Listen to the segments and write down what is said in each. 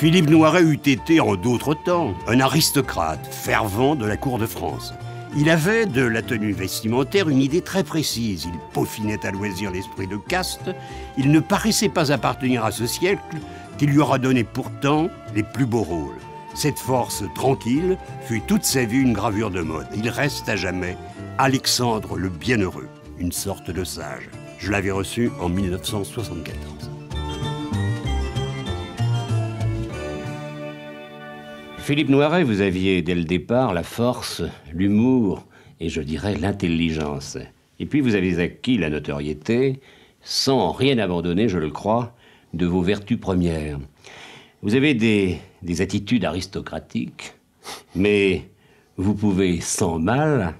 Philippe Noiret eût été, en d'autres temps, un aristocrate fervent de la cour de France. Il avait, de la tenue vestimentaire, une idée très précise. Il peaufinait à loisir l'esprit de caste. Il ne paraissait pas appartenir à ce siècle qui lui aura donné pourtant les plus beaux rôles. Cette force tranquille fut toute sa vie une gravure de mode. Il reste à jamais Alexandre le Bienheureux, une sorte de sage. Je l'avais reçu en 1974. Philippe Noiret, vous aviez dès le départ la force, l'humour et je dirais l'intelligence. Et puis vous avez acquis la notoriété sans rien abandonner, je le crois, de vos vertus premières. Vous avez des, attitudes aristocratiques, mais vous pouvez sans mal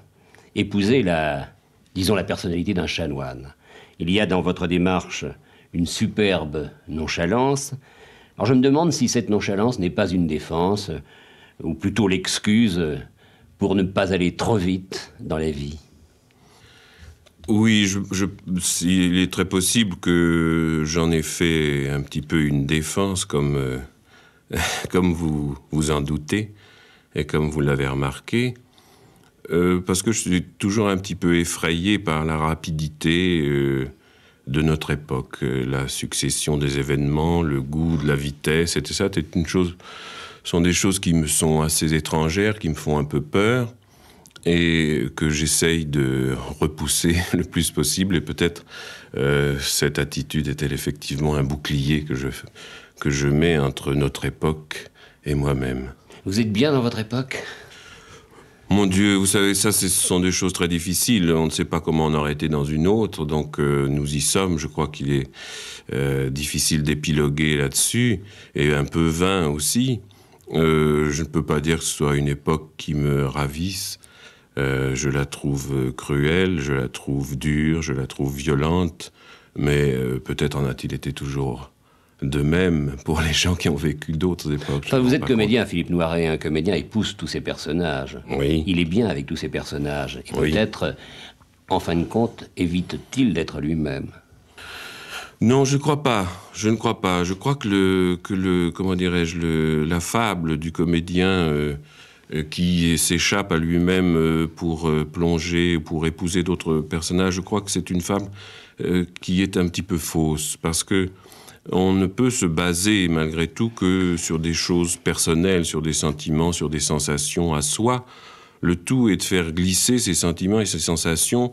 épouser la, disons, la personnalité d'un chanoine. Il y a dans votre démarche une superbe nonchalance. Alors je me demande si cette nonchalance n'est pas une défense ou plutôt l'excuse pour ne pas aller trop vite dans la vie. Oui, il est très possible que j'en ai fait un petit peu une défense, comme, euh, comme vous vous en doutez et comme vous l'avez remarqué, euh, parce que je suis toujours un petit peu effrayé par la rapidité euh, de notre époque, la succession des événements, le goût de la vitesse, ça, c'était une chose sont des choses qui me sont assez étrangères, qui me font un peu peur et que j'essaye de repousser le plus possible. Et peut-être euh, cette attitude est-elle effectivement un bouclier que je, que je mets entre notre époque et moi-même. Vous êtes bien dans votre époque mon Dieu, vous savez, ça, ce sont des choses très difficiles. On ne sait pas comment on aurait été dans une autre, donc euh, nous y sommes. Je crois qu'il est euh, difficile d'épiloguer là-dessus, et un peu vain aussi. Euh, je ne peux pas dire que ce soit une époque qui me ravisse. Euh, je la trouve cruelle, je la trouve dure, je la trouve violente, mais euh, peut-être en a-t-il été toujours de même pour les gens qui ont vécu d'autres époques. vous êtes comédien, Philippe Noiret, un comédien pousse tous ses personnages. Il est bien avec tous ses personnages. peut-être, en fin de compte, évite-t-il d'être lui-même. Non, je ne crois pas. Je ne crois pas. Je crois que le, comment dirais-je, la fable du comédien euh, euh, qui s'échappe à lui-même euh, pour plonger, pour épouser d'autres personnages, je crois que c'est une fable qui est un petit peu fausse parce que on ne peut se baser malgré tout que sur des choses personnelles, sur des sentiments, sur des sensations à soi. Le tout est de faire glisser ces sentiments et ces sensations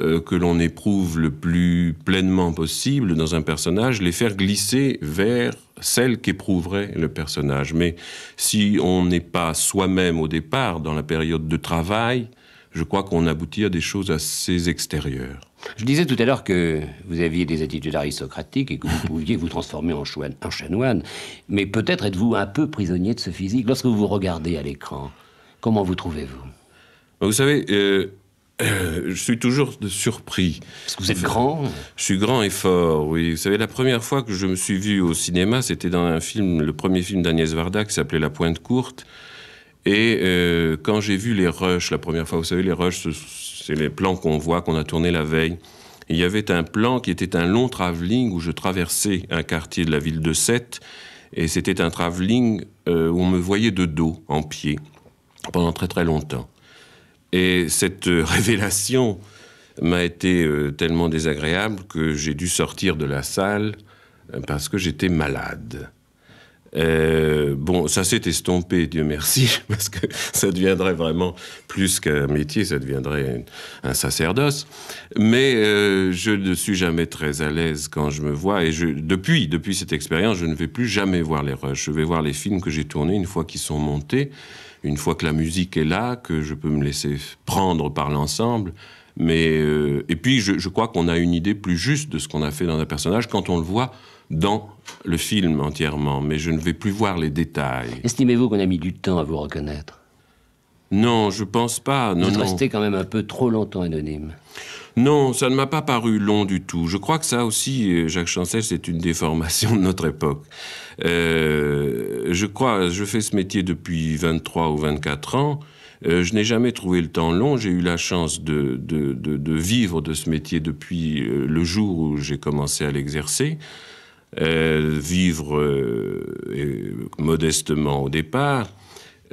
euh, que l'on éprouve le plus pleinement possible dans un personnage, les faire glisser vers celles qu'éprouverait le personnage. Mais si on n'est pas soi-même au départ dans la période de travail, je crois qu'on aboutit à des choses assez extérieures. Je disais tout à l'heure que vous aviez des attitudes aristocratiques et que vous pouviez vous transformer en, en chanoine, mais peut-être êtes-vous un peu prisonnier de ce physique. Lorsque vous vous regardez à l'écran, comment vous trouvez-vous Vous savez, euh, euh, je suis toujours surpris. Parce vous êtes grand. Je suis grand et fort, oui. Vous savez, la première fois que je me suis vu au cinéma, c'était dans un film, le premier film d'Agnès Varda qui s'appelait La Pointe Courte. Et euh, quand j'ai vu les rushs, la première fois, vous savez, les rushs, c'est les plans qu'on voit, qu'on a tourné la veille. Il y avait un plan qui était un long travelling où je traversais un quartier de la ville de Sète. Et c'était un travelling euh, où on me voyait de dos, en pied, pendant très très longtemps. Et cette euh, révélation m'a été euh, tellement désagréable que j'ai dû sortir de la salle euh, parce que j'étais malade. bon, ça s'est estompé, Dieu merci, parce que ça deviendrait vraiment plus qu'un métier, ça deviendrait un, sacerdoce. Mais je ne suis jamais très à l'aise quand je me vois, et depuis, depuis cette expérience, je ne vais plus jamais voir les rushs. Je vais voir les films que j'ai tournés une fois qu'ils sont montés, une fois que la musique est là, que je peux me laisser prendre par l'ensemble. Mais euh, et puis je crois qu'on a une idée plus juste de ce qu'on a fait dans un personnage quand on le voit dans le film entièrement. Mais je ne vais plus voir les détails. Estimez-vous qu'on a mis du temps à vous reconnaître non, je pense pas. Non, Vous restez quand même un peu trop longtemps anonyme. Non, ça ne m'a pas paru long du tout. Je crois que ça aussi, euh, Jacques Chancel, c'est une déformation de notre époque. Euh, je crois, je fais ce métier depuis 23 ou 24 ans. Euh, je n'ai jamais trouvé le temps long. J'ai eu la chance de, vivre de ce métier depuis le jour où j'ai commencé à l'exercer. vivre modestement au départ,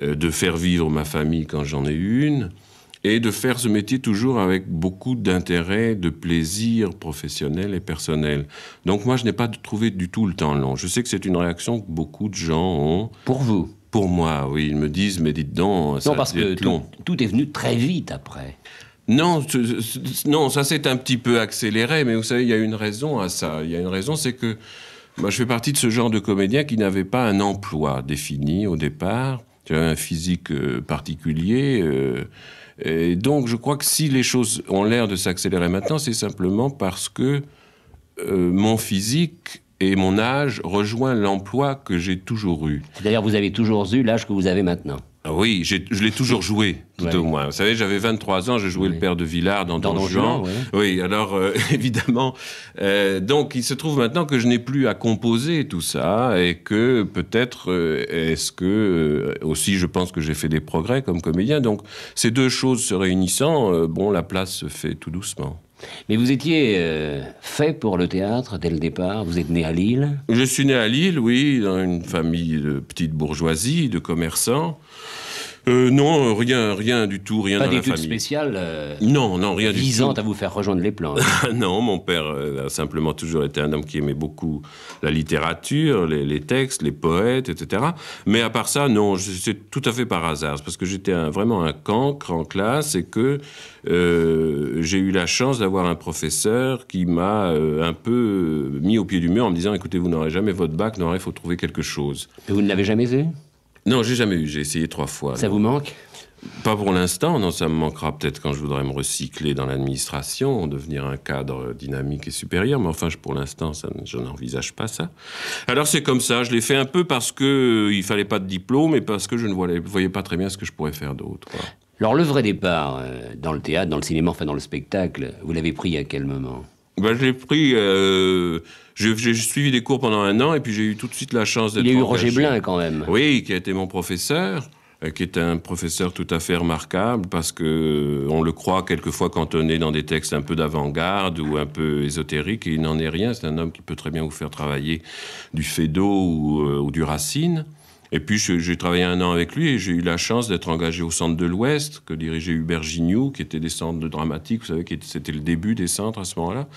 euh, de faire vivre ma famille quand j'en ai une, et de faire ce métier toujours avec beaucoup d'intérêt, de plaisir professionnel et personnel. Donc moi, je n'ai pas trouvé du tout le temps long. Je sais que c'est une réaction que beaucoup de gens ont. Pour vous Pour moi, oui. Ils me disent, mais dites donc, non, parce que tout, est venu très vite après. Non, non, ça s'est un petit peu accéléré, mais vous savez, il y a une raison à ça. Il y a une raison, c'est que moi, je fais partie de ce genre de comédien qui n'avait pas un emploi défini au départ tu as un physique euh, particulier. Euh, et donc, je crois que si les choses ont l'air de s'accélérer maintenant, c'est simplement parce que euh, mon physique et mon âge rejoignent l'emploi que j'ai toujours eu. D'ailleurs, vous avez toujours eu l'âge que vous avez maintenant. Ah oui, je l'ai toujours joué, tout au moins. Vous savez, j'avais 23 ans, j'ai joué le père de Villard dans, dans Oui, alors euh, évidemment. Euh, donc il se trouve maintenant que je n'ai plus à composer tout ça et que peut-être euh, est-ce que aussi je pense que j'ai fait des progrès comme comédien. Donc ces deux choses se réunissant, bon, la place se fait tout doucement. Mais vous étiez fait pour le théâtre dès le départ. Vous êtes né à Lille. Je suis né à Lille, oui, dans une famille de petite bourgeoisie, de commerçants. Euh, non, rien, rien du tout, rien Pas dans la famille. Pas euh, Non, non, rien du Visant à vous faire rejoindre les plans. Ah non, mon père euh, a simplement toujours été un homme qui aimait beaucoup la littérature, les, textes, les poètes, etc. Mais à part ça, non, c'est tout à fait par hasard. Parce que j'étais vraiment un cancre en classe et que j'ai eu la chance d'avoir un professeur qui m'a un peu mis au pied du mur en me disant écoutez, vous n'aurez jamais votre bac, il faut trouver quelque chose. Et vous ne l'avez jamais eu non, j'ai jamais eu. J'ai essayé trois fois. Ça vous manque Pas pour l'instant. Non, ça me manquera peut-être quand je voudrais me recycler dans l'administration, devenir un cadre dynamique et supérieur. Mais enfin, pour l'instant, je n'envisage pas ça. Alors c'est comme ça. Je l'ai fait un peu parce que euh, il fallait pas de diplôme et parce que je ne voyais, pas très bien ce que je pourrais faire d'autre. Alors le vrai départ euh, dans le théâtre, dans le cinéma, enfin dans le spectacle, vous l'avez pris à quel moment bah, j'ai pris. Euh, j'ai suivi des cours pendant un an et puis j'ai eu tout de suite la chance d'être. Il y a eu Roger Blin quand même. Oui, qui a été mon professeur, euh, qui est un professeur tout à fait remarquable parce que euh, on le croit quelquefois quand on est dans des textes un peu d'avant-garde ou un peu ésotériques et il n'en est rien. C'est un homme qui peut très bien vous faire travailler du fédo ou du Racine. Et puis j'ai travaillé un an avec lui et j'ai eu la chance d'être engagé au Centre de l'Ouest, que dirigeait Hubert Gignoux, qui était des centres de dramatique, vous savez, c'était le début des centres à ce moment-là.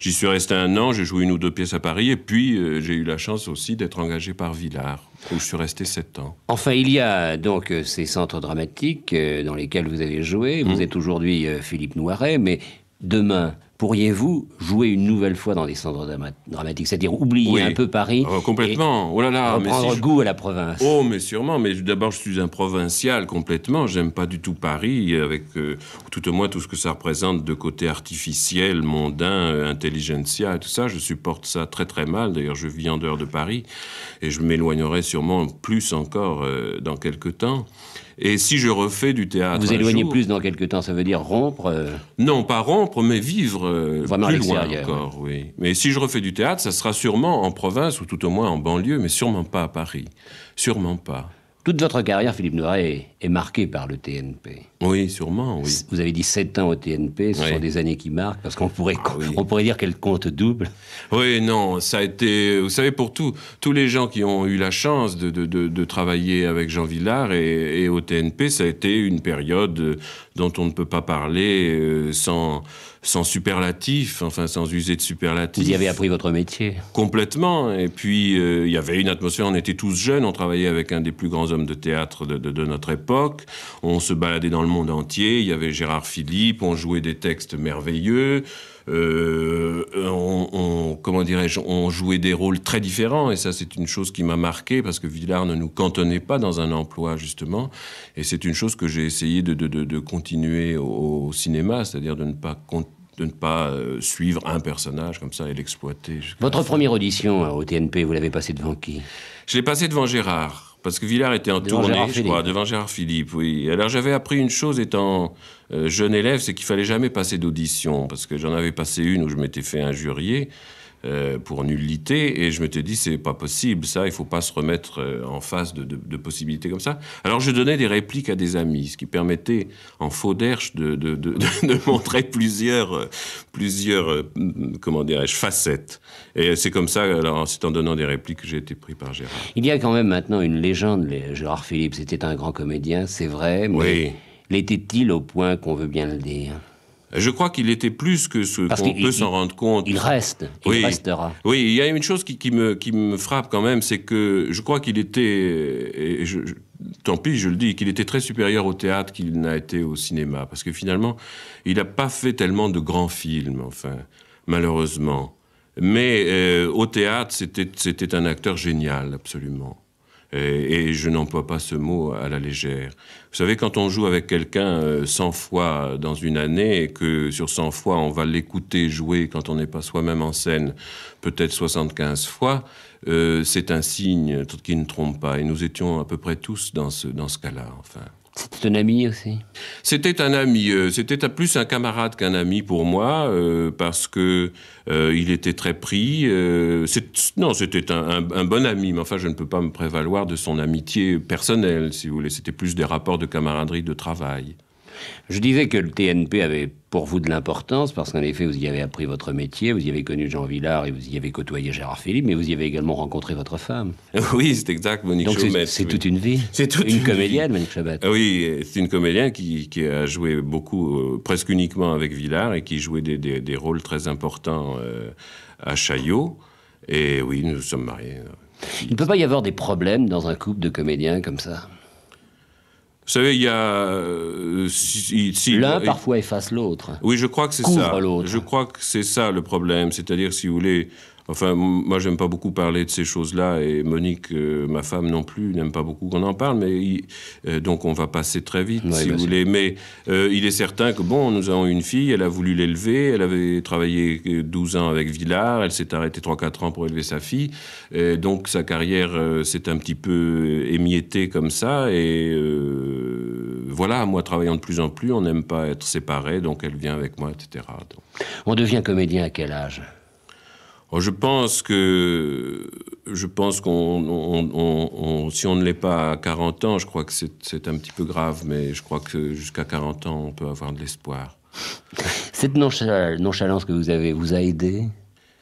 J'y suis resté un an, j'ai joué une ou deux pièces à Paris, et puis euh, j'ai eu la chance aussi d'être engagé par Villard, où je suis resté sept ans. Enfin, il y a donc euh, ces centres dramatiques euh, dans lesquels vous avez joué. Vous mmh. êtes aujourd'hui Philippe Noiret, mais demain, pourriez-vous jouer une nouvelle fois dans des centres dramatiques C'est-à-dire oublier un peu Paris oh, Complètement. oh là là, reprendre goût à la province. Oh, mais sûrement. Mais d'abord, je suis un provincial complètement. J'aime pas du tout Paris, avec euh, tout au moins tout ce que ça représente de côté artificiel, mondain, euh, intelligentsia tout ça. Je supporte ça très très mal. D'ailleurs, je vis en dehors de Paris et je m'éloignerai sûrement plus encore euh, dans quelques temps. Et si je refais du théâtre. Vous éloignez plus dans quelques temps, ça veut dire rompre euh, Non, pas rompre, mais vivre euh, plus loin encore, oui. Mais si je refais du théâtre, ça sera sûrement en province ou tout au moins en banlieue, mais sûrement pas à Paris. Sûrement pas. Toute votre carrière, Philippe Noiret, est marquée par le TNP. Oui, sûrement, oui. Vous avez dit 7 ans au TNP, ce sont des années qui marquent, parce qu'on pourrait, ah on pourrait dire qu'elle compte double. Oui, non, ça a été... Vous savez, pour tout, tous les gens qui ont eu la chance de, travailler avec Jean Villard et, et, au TNP, ça a été une période dont on ne peut pas parler euh, sans sans superlatif, enfin sans user de superlatif. Vous y avez appris votre métier. Complètement. Et puis euh, il y avait une atmosphère. On était tous jeunes. On travaillait avec un des plus grands hommes de théâtre de, de notre époque. On se baladait dans le monde entier. Il y avait Gérard Philippe. On jouait des textes merveilleux. Euh, on, comment dirais-je, on jouait des rôles très différents. Et ça, c'est une chose qui m'a marqué parce que Villard ne nous cantonnait pas dans un emploi, justement. Et c'est une chose que j'ai essayé de, continuer au, cinéma, c'est-à-dire de ne pas euh, suivre un personnage comme ça et l'exploiter. Votre première audition euh, au TNP, vous l'avez passée devant qui Je l'ai passée devant Gérard, parce que Villard était en tournée, je crois, devant Gérard Philippe, oui. Alors j'avais appris une chose étant euh, jeune élève, c'est qu'il fallait jamais passer d'audition, parce que j'en avais passé une où je m'étais fait injurier. Euh, pour nullité, et je m'étais dit, c'est pas possible, ça, il faut pas se remettre euh, en face de, possibilités comme ça. Alors je donnais des répliques à des amis, ce qui permettait, en faux de, montrer plusieurs, plusieurs mm, comment dirais-je, facettes. Et c'est comme ça, alors, c'est en donnant des répliques que j'ai été pris par Gérard. Il y a quand même maintenant une légende, Gérard Philippe, c'était un grand comédien, c'est vrai, mais... Oui L'était-il au point qu'on veut bien le dire je crois qu'il était plus que ce qu'on peut s'en rendre compte. Il reste, il restera. Oui, il y a une chose qui, me, frappe quand même, c'est que je crois qu'il était, tant pis, je le dis, qu'il était très supérieur au théâtre qu'il n'a été au cinéma. Parce que finalement, il n'a pas fait tellement de grands films, enfin, malheureusement. Mais euh, au théâtre, c'était un acteur génial, absolument. Euh, et, je n'emploie pas ce mot à la légère. Vous savez, quand on joue avec quelqu'un 100 euh, fois dans une année et que sur 100 fois on va l'écouter jouer quand on n'est pas soi-même en scène, peut-être 75 fois, euh, c'est un signe qui ne trompe pas. Et nous étions à peu près tous dans ce, dans ce cas-là, enfin. C'était un ami aussi C'était un ami. Euh, c'était plus un camarade qu'un ami pour moi, euh, parce que euh, il était très pris. non, c'était un, bon ami, mais enfin, je ne peux pas me prévaloir de son amitié personnelle, si vous voulez. C'était plus des rapports de camaraderie, de travail. Je disais que le TNP avait pour vous de l'importance, parce qu'en effet, vous y avez appris votre métier, vous y avez connu Jean Villard et vous y avez côtoyé Gérard Philippe, mais vous y avez également rencontré votre femme. Oui, c'est exact, Monique Donc C'est toute une vie. C'est toute une, comédienne, Monique Chabat. Oui, c'est une comédienne qui, a joué beaucoup, euh, presque uniquement avec Villard et qui jouait des, rôles très importants euh, à Chaillot. Et oui, nous sommes mariés. Euh, Il ne peut pas y avoir des problèmes dans un couple de comédiens comme ça. Vous savez, il y a. Euh, si, L'un parfois efface l'autre. Oui, je crois que c'est ça. Je crois que c'est ça le problème. C'est-à-dire, si vous voulez, Enfin, moi, j'aime pas beaucoup parler de ces choses-là, et Monique, euh, ma femme non plus, n'aime pas beaucoup qu'on en parle, mais euh, donc on va passer très vite, si bah, vous voulez. Mais euh, il est certain que, bon, nous avons une fille, elle a voulu l'élever, elle avait travaillé 12 ans avec Villard, elle s'est arrêtée 3-4 ans pour élever sa fille, donc sa carrière s'est un petit peu émiettée comme ça, et voilà, moi, travaillant de plus en plus, on n'aime pas être séparés, donc elle vient avec moi, etc. On devient comédien à quel âge je pense que je pense qu'on si on ne l'est pas à 40 ans, je crois que c'est un petit peu grave, mais je crois que jusqu'à 40 ans, on peut avoir de l'espoir. Cette nonchalance que vous avez vous a aidé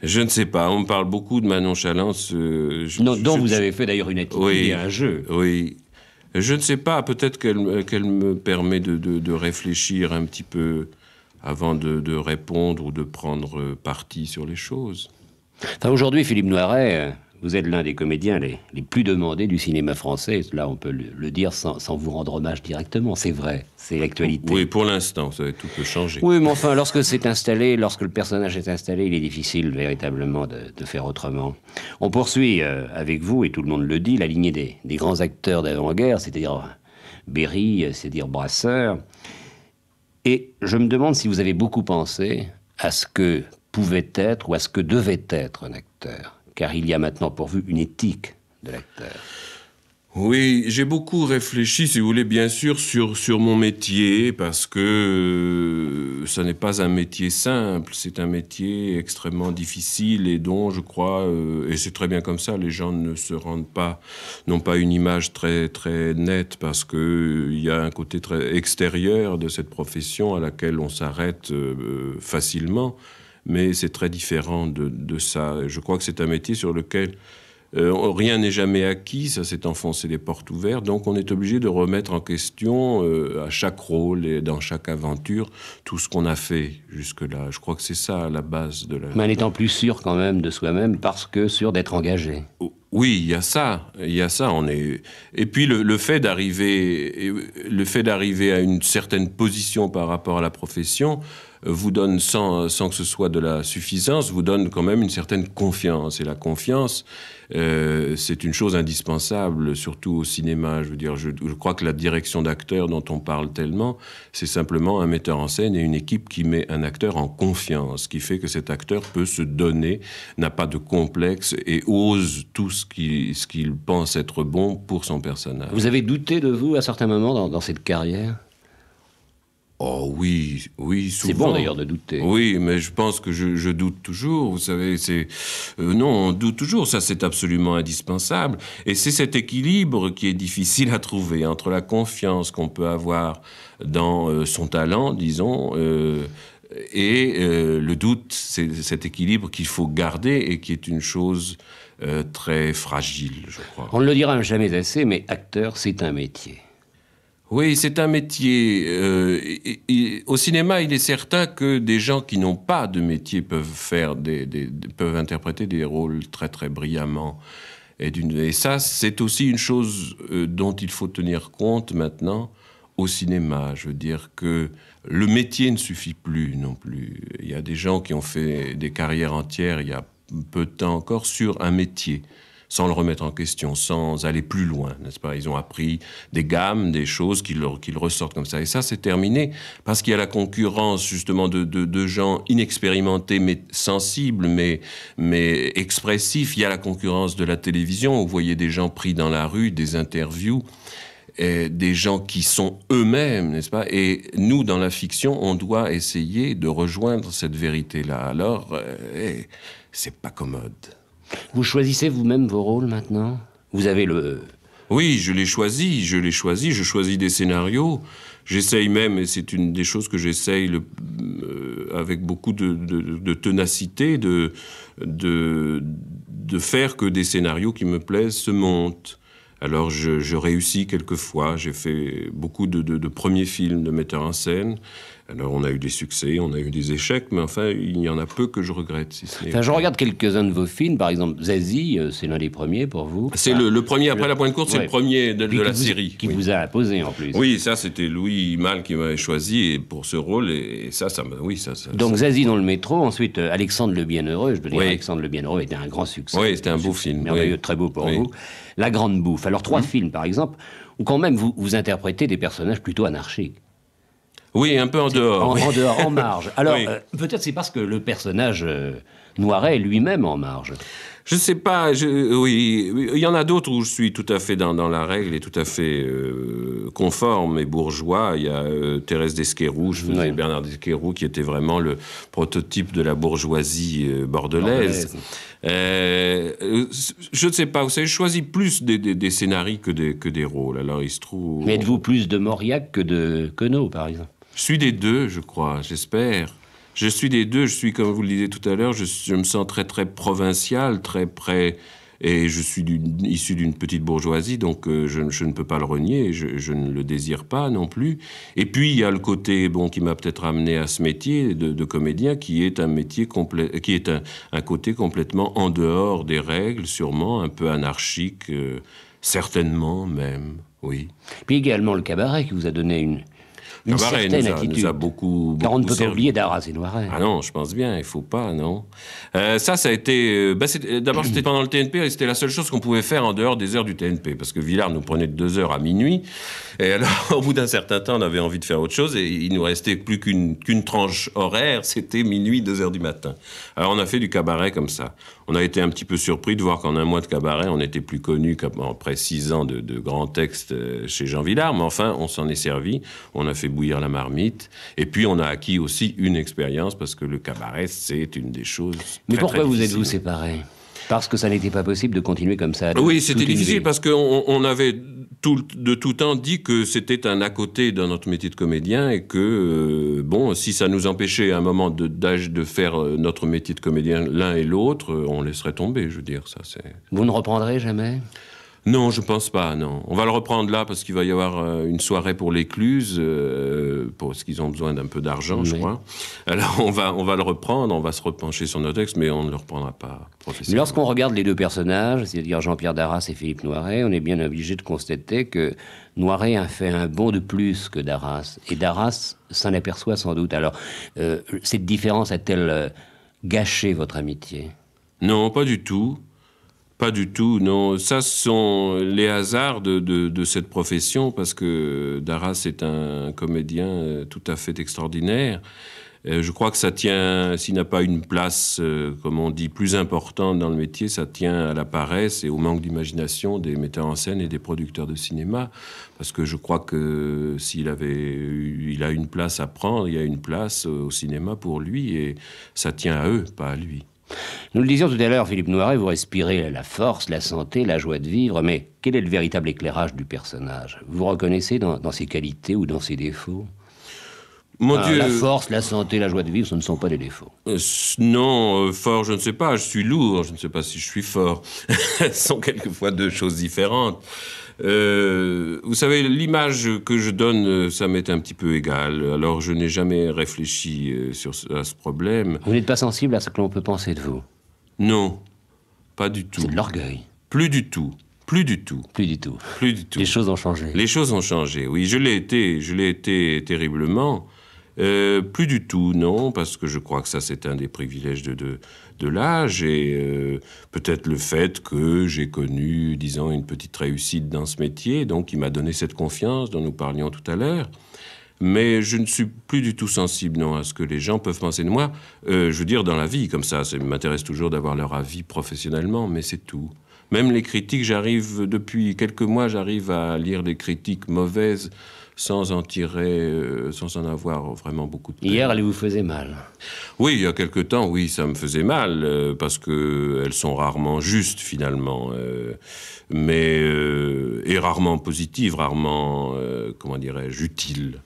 je ne sais pas, on me parle beaucoup de ma nonchalance. Euh, dont vous avez fait d'ailleurs une attitude et un jeu. Oui. Je ne sais pas, peut-être qu'elle me permet de, réfléchir un petit peu avant de, de répondre ou de prendre euh, parti sur les choses. Enfin, Aujourd'hui, Philippe Noiret, euh, vous êtes l'un des comédiens les, plus demandés du cinéma français. Là, on peut le, dire sans, vous rendre hommage directement. C'est vrai, c'est l'actualité. Oui, pour l'instant, tout peut changer. Oui, mais enfin, lorsque c'est installé, lorsque le personnage est installé, il est difficile véritablement de, faire autrement. On poursuit euh, avec vous, et tout le monde le dit, la lignée des, des grands acteurs d'avant-guerre, c'est-à-dire Berry, c'est-à-dire Brasseur. Et je me demande si vous avez beaucoup pensé à ce que pouvait être ou à ce que devait être un acteur, car il y a maintenant pourvu une éthique de l'acteur. Oui, j'ai beaucoup réfléchi, si vous voulez, bien sûr, sur, sur mon métier, parce que ce euh, n'est pas un métier simple, c'est un métier extrêmement difficile et dont, je crois, euh, et c'est très bien comme ça, les gens ne se rendent pas, n'ont pas une image très, très nette, parce qu'il euh, il y a un côté très extérieur de cette profession à laquelle on s'arrête facilement mais c'est très différent de, ça. Je crois que c'est un métier sur lequel euh, rien n'est jamais acquis, ça s'est enfoncé les portes ouvertes, donc on est obligé de remettre en question euh, à chaque rôle et dans chaque aventure tout ce qu'on a fait jusque-là. Je crois que c'est ça la base de la... Mais en étant plus sûr quand même de soi-même parce que sûr d'être engagé. Oh, oui, il y a ça, il y ça. On est et puis fait d'arriver, le fait d'arriver à une certaine position par rapport à la profession, vous donne, sans, que ce soit de la suffisance, vous donne quand même une certaine confiance. Et la confiance, euh, c'est une chose indispensable, surtout au cinéma. Je veux dire, je, crois que la direction d'acteur dont on parle tellement, c'est simplement un metteur en scène et une équipe qui met un acteur en confiance, qui fait que cet acteur peut se donner, n'a pas de complexe et ose tout ce qu'il pense être bon pour son personnage. Vous avez douté de vous à certains moments dans cette carrière Oh oui, oui, souvent. C'est bon d'ailleurs de douter. Oui, mais je pense que je, doute toujours. Vous savez, c'est euh, non, on doute toujours. Ça, c'est absolument indispensable. Et c'est cet équilibre qui est difficile à trouver entre la confiance qu'on peut avoir dans euh, son talent, disons. Euh, et le doute, c'est cet équilibre qu'il faut garder et qui est une chose très fragile, je crois. On ne le dira jamais assez, mais acteur, c'est un métier. Oui, c'est un métier. Euh, au cinéma, il est certain que des gens qui n'ont pas de métier peuvent faire peuvent interpréter des rôles très très brillamment. Et, ça, c'est aussi une chose euh, dont il faut tenir compte maintenant au cinéma. Je veux dire que le métier ne suffit plus non plus. Il y a des gens qui ont fait des carrières entières il y a peu de temps encore sur un métier sans le remettre en question, sans aller plus loin, n'est-ce pas Ils ont appris des gammes, des choses qu'ils ressortent comme ça. Et ça, c'est terminé, parce qu'il y a la concurrence justement de, gens inexpérimentés, mais sensibles, mais, mais expressifs. Il y a la concurrence de la télévision, où vous voyez des gens pris dans la rue, des interviews. des gens qui sont eux-mêmes, n'est-ce pas Et nous, dans la fiction, on doit essayer de rejoindre cette vérité-là. Alors, euh, eh, c'est pas commode. Vous choisissez vous-même vos rôles maintenant Vous avez le... Oui, je les choisi. je les choisi. je choisis des scénarios. J'essaye même, et c'est une des choses que j'essaye euh, avec beaucoup de, de, de ténacité, de, faire que des scénarios qui me plaisent se montent. Alors je, je réussis quelquefois, j'ai fait beaucoup de, premiers films de metteurs en scène, alors on a eu des succès, on a eu des échecs, mais enfin il y en a peu que je regrette. Si enfin, je regarde quelques-uns de vos films, par exemple Zazie, euh, c'est l'un des premiers pour vous. C'est le, premier, après La Pointe Courte, c'est le premier de, la série. Qui vous a imposé en plus. Oui, ça c'était Louis Mal qui m'avait choisi pour ce rôle, et, ça, ça m'a... Oui, ça, ça Donc Zazie dans le métro, ensuite euh, Alexandre le Bienheureux, je veux dire Alexandre le Bienheureux était un grand succès. Oui, c'était un, beau film. Merveilleux, très beau pour vous. La Grande Bouffe, alors trois mhm. films par exemple, où quand même vous interprétez des personnages plutôt anarchiques. Oui, un peu en dehors. En, dehors, en marge. Alors, euh, peut-être c'est parce que le personnage euh, Noiret est lui-même en marge. Je ne sais pas, oui, il y en a d'autres où je suis tout à fait dans, la règle et tout à fait euh, conforme et bourgeois. Il y a Thérèse Desquerou, je Bernard Desquerou, qui était vraiment le prototype de la bourgeoisie bordelaise. je ne sais pas, vous savez, je choisis plus des, des, scénarios que des, que des rôles. Alors il se trouve. Mais êtes-vous plus de Mauriac que de Queneau, par exemple je suis des deux, je crois, j'espère. Je suis des deux, je suis, comme vous le disiez tout à l'heure, je, me sens très, très provincial, très près. Et je suis issu d'une petite bourgeoisie, donc euh, je, ne peux pas le renier, je, ne le désire pas non plus. Et puis il y a le côté bon qui m'a peut-être amené à ce métier de, comédien, qui est un métier qui est un, côté complètement en dehors des règles, sûrement un peu anarchique, euh, certainement même, oui. Puis également le cabaret qui vous a donné une, une Cabaret ah, nous a, beaucoup, beaucoup Car on ne peut pas oublier d'arraser Noiret. Ah non, je pense bien, il faut pas, non. Euh, ça, ça a été. Euh, bah, euh, d'abord, c'était pendant le TNP et c'était la seule chose qu'on pouvait faire en dehors des heures du TNP, parce que Villard nous prenait de 2 heures à minuit. Et alors, au bout d'un certain temps, on avait envie de faire autre chose et il nous restait plus qu'une qu'une tranche horaire, c'était minuit, 2 heures du matin. Alors, on a fait du cabaret comme ça. On a été un petit peu surpris de voir qu'en un mois de cabaret, on était plus connu qu'après 6 ans de, de grands textes chez Jean Villard, mais enfin, on s'en est servi. On a fait bouillir la marmite. Et puis, on a acquis aussi une expérience parce que le cabaret, c'est une des choses. Mais pourquoi vous êtes-vous séparés parce que ça n'était pas possible de continuer comme ça. Oui, c'était difficile parce qu'on on avait tout, de tout temps dit que c'était un à côté dans notre métier de comédien et que, euh, bon, si ça nous empêchait à un moment d'âge de, faire euh, notre métier de comédien l'un et l'autre, euh, on laisserait tomber, je veux dire. ça. c'est... Vous ne reprendrez jamais non, je pense pas, non. On va le reprendre là parce qu'il va y avoir euh, une soirée pour l'écluse, euh, pour parce qu'ils ont besoin d'un peu d'argent, je crois. Alors on va, on va le reprendre, on va se repencher sur nos textes, mais on ne le reprendra pas professionnellement. Lorsqu'on regarde les deux personnages, c'est-à-dire Jean-Pierre Darras et Philippe Noiret, on est bien obligé de constater que Noiret a fait un bond de plus que Darras. Et Darras s'en aperçoit sans doute. Alors, euh, cette différence a-t-elle gâché votre amitié Non, pas du tout. Pas du tout, non. Ça, ce sont les hasards de, cette profession, parce que Darras est un comédien euh, tout à fait extraordinaire. Euh, je crois que ça tient, s'il n'a pas une place, euh, comme on dit, plus importante dans le métier, ça tient à la paresse et au manque d'imagination des metteurs en scène et des producteurs de cinéma. Parce que je crois que s'il avait, il a une place à prendre, il y a une place au cinéma pour lui et ça tient à eux, pas à lui. Nous le disions tout à l'heure, Philippe Noiret, vous respirez la force, la santé, la joie de vivre, mais quel est le véritable éclairage du personnage Vous reconnaissez dans, ses qualités ou dans ses défauts mon ah, Dieu. La force, la santé, la joie de vivre, ce ne sont pas des défauts. Euh, non, euh, fort, je ne sais pas. Je suis lourd. Je ne sais pas si je suis fort. ce sont quelquefois deux choses différentes. Euh, vous savez, l'image que je donne, euh, ça m'est un petit peu égal. Alors, je n'ai jamais réfléchi euh, sur ce, à ce problème. Vous n'êtes pas sensible à ce que l'on peut penser de vous Non, pas du tout. C'est de l'orgueil. Plus du tout. Plus du tout. Plus du tout. Plus du tout. Les choses ont changé. Les choses ont changé, oui. Je l'ai été, je l'ai été terriblement. plus du tout, non, parce que je crois que ça, c'est un des privilèges de, de, de l'âge et euh, peut-être le fait que j'ai connu, disons, une petite réussite dans ce métier, donc il m'a donné cette confiance dont nous parlions tout à l'heure. Mais je ne suis plus du tout sensible non, à ce que les gens peuvent penser de moi. Euh, je veux dire, dans la vie, comme ça, ça m'intéresse toujours d'avoir leur avis professionnellement, mais c'est tout. Même les critiques, j'arrive, depuis quelques mois, j'arrive à lire des critiques mauvaises sans en tirer, euh, sans en avoir vraiment beaucoup de peine. Hier, elle vous faisait mal. Oui, il y a quelque temps, oui, ça me faisait mal, euh, parce qu'elles sont rarement justes finalement, euh, mais et rarement positives, rarement, comment dirais-je, utiles.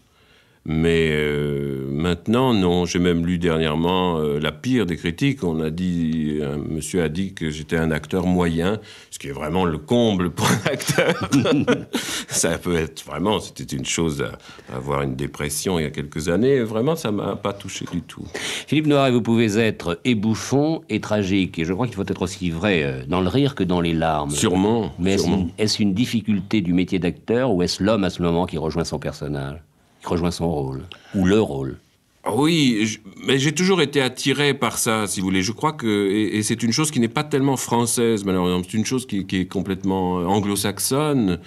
Mais euh, maintenant, non. J'ai même lu dernièrement euh, la pire des critiques. On a dit, euh, un monsieur a dit que j'étais un acteur moyen, ce qui est vraiment le comble pour un acteur. ça peut être vraiment, c'était une chose à, avoir une dépression il y a quelques années. Vraiment, ça ne m'a pas touché du tout. Philippe Noir, vous pouvez être ébouffon et tragique. Et je crois qu'il faut être aussi vrai dans le rire que dans les larmes. Sûrement. Mais est-ce une difficulté du métier d'acteur ou est-ce l'homme à ce moment qui rejoint son personnage qui rejoint son rôle, ou leur rôle. Oui, mais j'ai toujours été attiré par ça, si vous voulez. Je crois que, et, c'est une chose qui n'est pas tellement française, malheureusement, c'est une chose qui, est complètement euh, anglo-saxonne.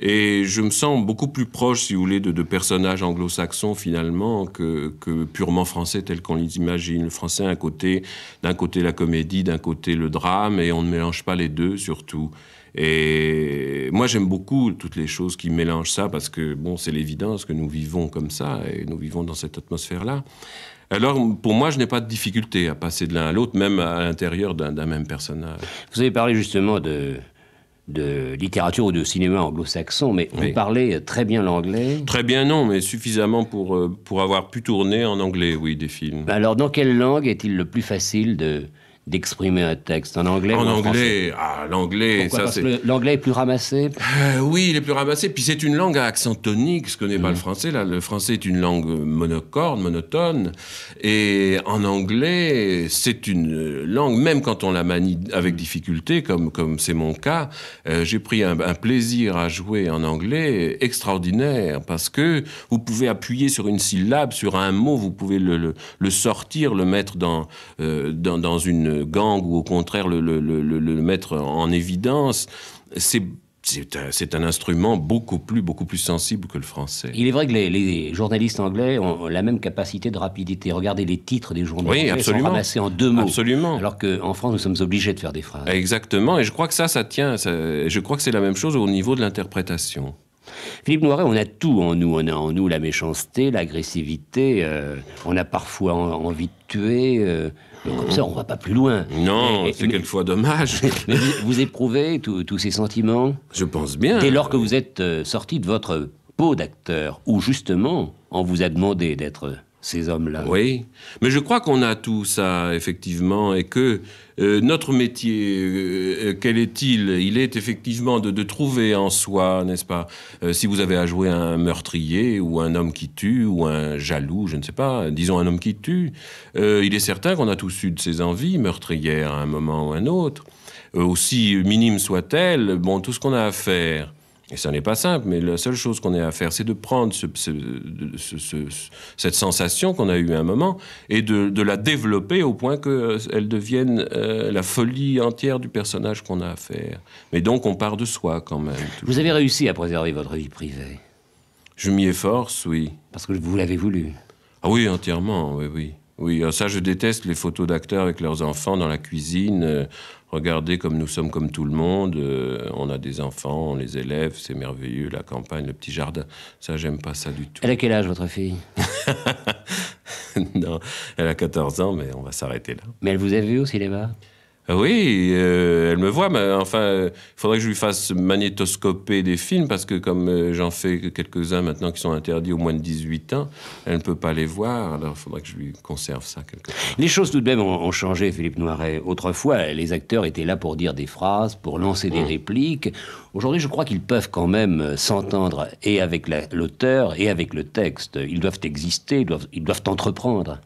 Et je me sens beaucoup plus proche, si vous voulez, de, personnages anglo-saxons finalement que, purement français tels qu'on les imagine. Le français, côté, d'un côté la comédie, d'un côté le drame, et on ne mélange pas les deux surtout. Et moi, j'aime beaucoup toutes les choses qui mélangent ça parce que, bon, c'est l'évidence que nous vivons comme ça et nous vivons dans cette atmosphère-là. Alors, pour moi, je n'ai pas de difficulté à passer de l'un à l'autre, même à l'intérieur d'un même personnage. Vous avez parlé justement de, de littérature ou de cinéma anglo-saxon, mais on vous parlez très bien l'anglais. Très bien, non, mais suffisamment pour, euh, pour avoir pu tourner en anglais, oui, des films. Alors, dans quelle langue est-il le plus facile de, d'exprimer un texte en anglais En anglais, ah, l'anglais, ça c'est. L'anglais est plus ramassé euh, Oui, il est plus ramassé. Puis c'est une langue à accent tonique, ce que n'est pas mhm. le français. Là, le français est une langue monocorde, monotone. Et en anglais, c'est une langue, même quand on la manie avec difficulté, comme comme c'est mon cas, euh, j'ai pris un, plaisir à jouer en anglais extraordinaire parce que vous pouvez appuyer sur une syllabe, sur un mot, vous pouvez le, le, sortir, le mettre dans, euh, dans, dans une gang ou au contraire le, mettre en évidence, c'est c'est un, instrument beaucoup plus, beaucoup plus sensible que le français. Il est vrai que les, journalistes anglais ont la même capacité de rapidité. Regardez les titres des journaux anglais sont ramassés en deux mots. Absolument. Alors qu'en France, nous sommes obligés de faire des phrases. Exactement. Et je crois que ça, ça tient. je crois que c'est la même chose au niveau de l'interprétation. Philippe Noiret, on a tout en nous. On a en nous la méchanceté, l'agressivité. Euh, on a parfois envie de tuer. Euh, comme ça, on va pas plus loin. Non, c'est quelquefois dommage. vous, éprouvez tous ces sentiments Je pense bien. Dès lors que vous êtes euh, sorti de votre peau d'acteur, ou justement, on vous a demandé d'être ces hommes-là. Oui, mais je crois qu'on a tout ça, effectivement, et que euh, notre métier, euh, euh, quel est-il Il est effectivement de, trouver en soi, n'est-ce pas Si vous avez à jouer un meurtrier ou un homme qui tue ou un jaloux, je ne sais pas, disons un homme qui tue, il est certain qu'on a tous eu de ces envies meurtrières à un moment ou un autre. aussi minime soit-elle, bon, tout ce qu'on a à faire, et ça n'est pas simple, mais la seule chose qu'on ait à faire, c'est de prendre cette sensation qu'on a eue à un moment et de, la développer au point qu'elle euh, devienne euh, la folie entière du personnage qu'on a à faire. Mais donc on part de soi quand même. Vous avez réussi à préserver votre vie privée Je m'y efforce, oui. Parce que vous l'avez voulu Ah oui, entièrement, oui, oui. Oui, ah, ça je déteste les photos d'acteurs avec leurs enfants dans la cuisine. Euh, regardez comme nous sommes comme tout le monde, euh, on a des enfants, on les élève, c'est merveilleux, la campagne, le petit jardin. Ça, j'aime pas ça du tout. Elle a quel âge, votre fille Non, elle a 14 ans, mais on va s'arrêter là. Mais elle vous a vu au cinéma oui, euh, elle me voit, mais enfin, il faudrait que je lui fasse magnétoscoper des films, parce que comme euh, j'en fais quelques-uns maintenant qui sont interdits au moins de 18 ans, elle ne peut pas les voir, alors il faudrait que je lui conserve ça quelque Les choses tout de même ont, changé, Philippe Noiret. Autrefois, les acteurs étaient là pour dire des phrases, pour lancer des mm. répliques. Aujourd'hui, je crois qu'ils peuvent quand même euh, s'entendre et avec l'auteur et avec le texte. Ils doivent exister, ils doivent entreprendre.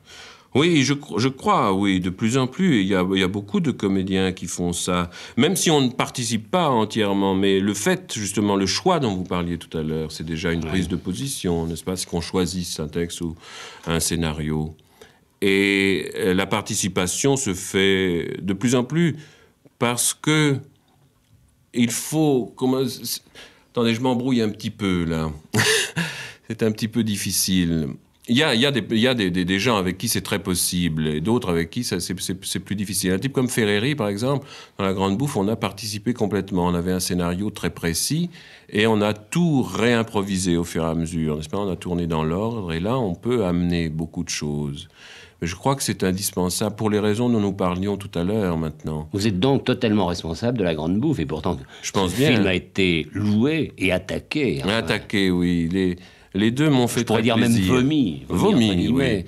Oui, je, crois, oui, de plus en plus. Il y, a, beaucoup de comédiens qui font ça, même si on ne participe pas entièrement. Mais le fait, justement, le choix dont vous parliez tout à l'heure, c'est déjà une prise de position, n'est-ce pas C'est qu'on choisisse un texte ou un scénario. Et euh, la participation se fait de plus en plus parce que il faut. Comment, attendez, je m'embrouille un petit peu là. c'est un petit peu difficile. Il y a, des, des, gens avec qui c'est très possible et d'autres avec qui c'est plus difficile. Un type comme Ferreri, par exemple, dans La Grande Bouffe, on a participé complètement. On avait un scénario très précis et on a tout réimprovisé au fur et à mesure, pas On a tourné dans l'ordre et là, on peut amener beaucoup de choses. Mais je crois que c'est indispensable pour les raisons dont nous parlions tout à l'heure maintenant. Vous êtes donc totalement responsable de La Grande Bouffe et pourtant, je pense ce film a été loué et attaqué. Hein. attaqué, oui. est... Les deux m'ont fait très plaisir. dire même vomi. Vomi, oui.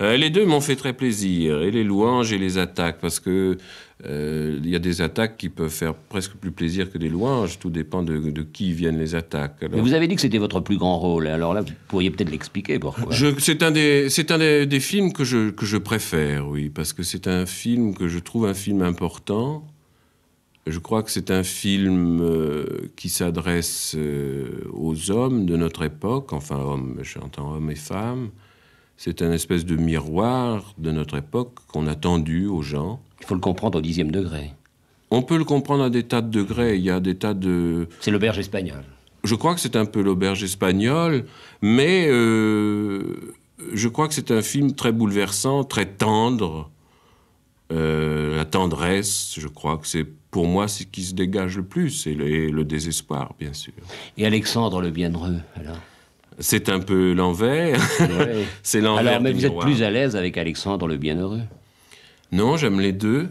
Euh, les deux m'ont fait très plaisir, et les louanges et les attaques, parce que euh, il y a des attaques qui peuvent faire presque plus plaisir que des louanges, tout dépend de, qui viennent les attaques. Mais vous avez dit que c'était votre plus grand rôle, alors là, vous pourriez peut-être l'expliquer pourquoi. C'est un, des, films que que je préfère, oui, parce que c'est un film que je trouve un film important, je crois que c'est un film euh, qui s'adresse euh, aux hommes de notre époque, enfin hommes, j'entends hommes et femmes. C'est un espèce de miroir de notre époque qu'on a tendu aux gens. Il faut le comprendre au dixième degré. On peut le comprendre à des tas de degrés. Il y a des tas de. C'est l'auberge espagnole. Je crois que c'est un peu l'auberge espagnole, mais euh, je crois que c'est un film très bouleversant, très tendre. la tendresse, je crois que c'est pour moi, ce qui se dégage le plus, c'est le, désespoir, bien sûr. Et Alexandre le Bienheureux, alors C'est un peu l'envers. c'est l'envers. Alors, mais vous êtes plus à l'aise avec Alexandre le Bienheureux Non, j'aime les deux.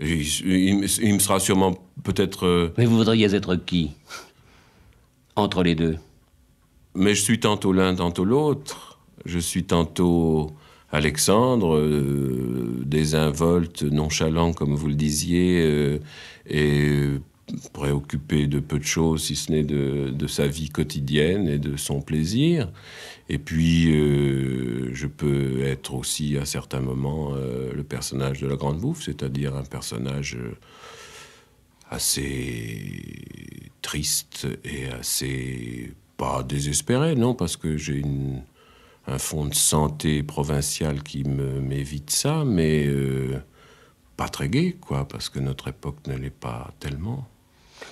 Il, me sera sûrement peut-être. Euh, mais vous voudriez être qui Entre les deux Mais je suis tantôt l'un, tantôt l'autre. Je suis tantôt Alexandre, euh, désinvolte, nonchalant comme vous le disiez, euh, et préoccupé de peu de choses, si ce n'est de, sa vie quotidienne et de son plaisir. Et puis, euh, je peux être aussi à certains moments le personnage de la Grande Bouffe, c'est-à-dire un personnage assez triste et assez pas désespéré, non, parce que j'ai une un fonds de santé provincial qui m'évite ça, mais euh, pas très gai, quoi, parce que notre époque ne l'est pas tellement.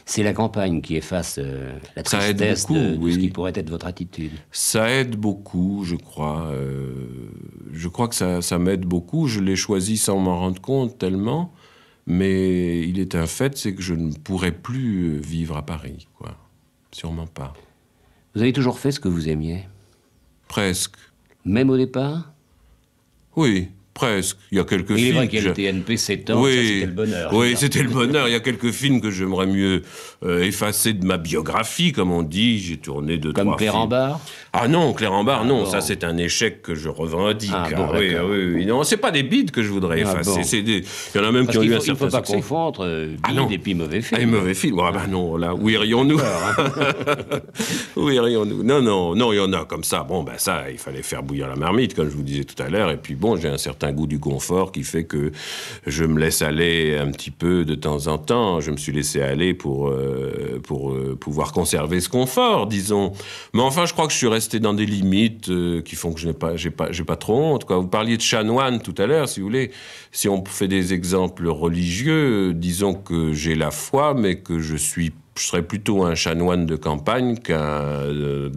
C'est la campagne qui efface euh, la tristesse de, ce qui pourrait être votre attitude. Ça aide beaucoup, je crois. Euh, je crois que ça, ça m'aide beaucoup. Je l'ai choisi sans m'en rendre compte tellement, mais il est un fait, c'est que je ne pourrais plus vivre à Paris, quoi. Sûrement pas. Vous avez toujours fait ce que vous aimiez Presque. Même au départ Oui, presque. Il y a quelques films. Il est vrai qu'il y a le TNP 7 ans, oui, c'était le bonheur. Oui, c'était le bonheur. Il y a quelques films que j'aimerais mieux euh, effacer de ma biographie, comme on dit. J'ai tourné deux, comme trois Père films. Comme ah non, Clermont-Barre, ah non, ça c'est un échec que je revendique. Ah, bon, ah oui, oui, oui, Non, c'est pas des bides que je voudrais ah effacer. des... Il y en a même qui ont eu un certain Il ne peut pas confondre euh, bide et puis mauvais film. Ah, et mauvais film, ah, ben non, là, où irions-nous hein. Où irions-nous Non, non, non, il y en a comme ça. Bon, ben ça, il fallait faire bouillir la marmite, comme je vous disais tout à l'heure. Et puis bon, j'ai un certain goût du confort qui fait que je me laisse aller un petit peu de temps en temps. Je me suis laissé aller pour, euh, pour euh, pouvoir conserver ce confort, disons. Mais enfin, je crois que je suis resté rester dans des limites euh, qui font que je n'ai pas, j'ai pas, j'ai pas trop honte. Quoi. Vous parliez de chanoine tout à l'heure, si vous voulez. Si on fait des exemples religieux, disons que j'ai la foi, mais que je suis, je serais plutôt un chanoine de campagne qu'un euh,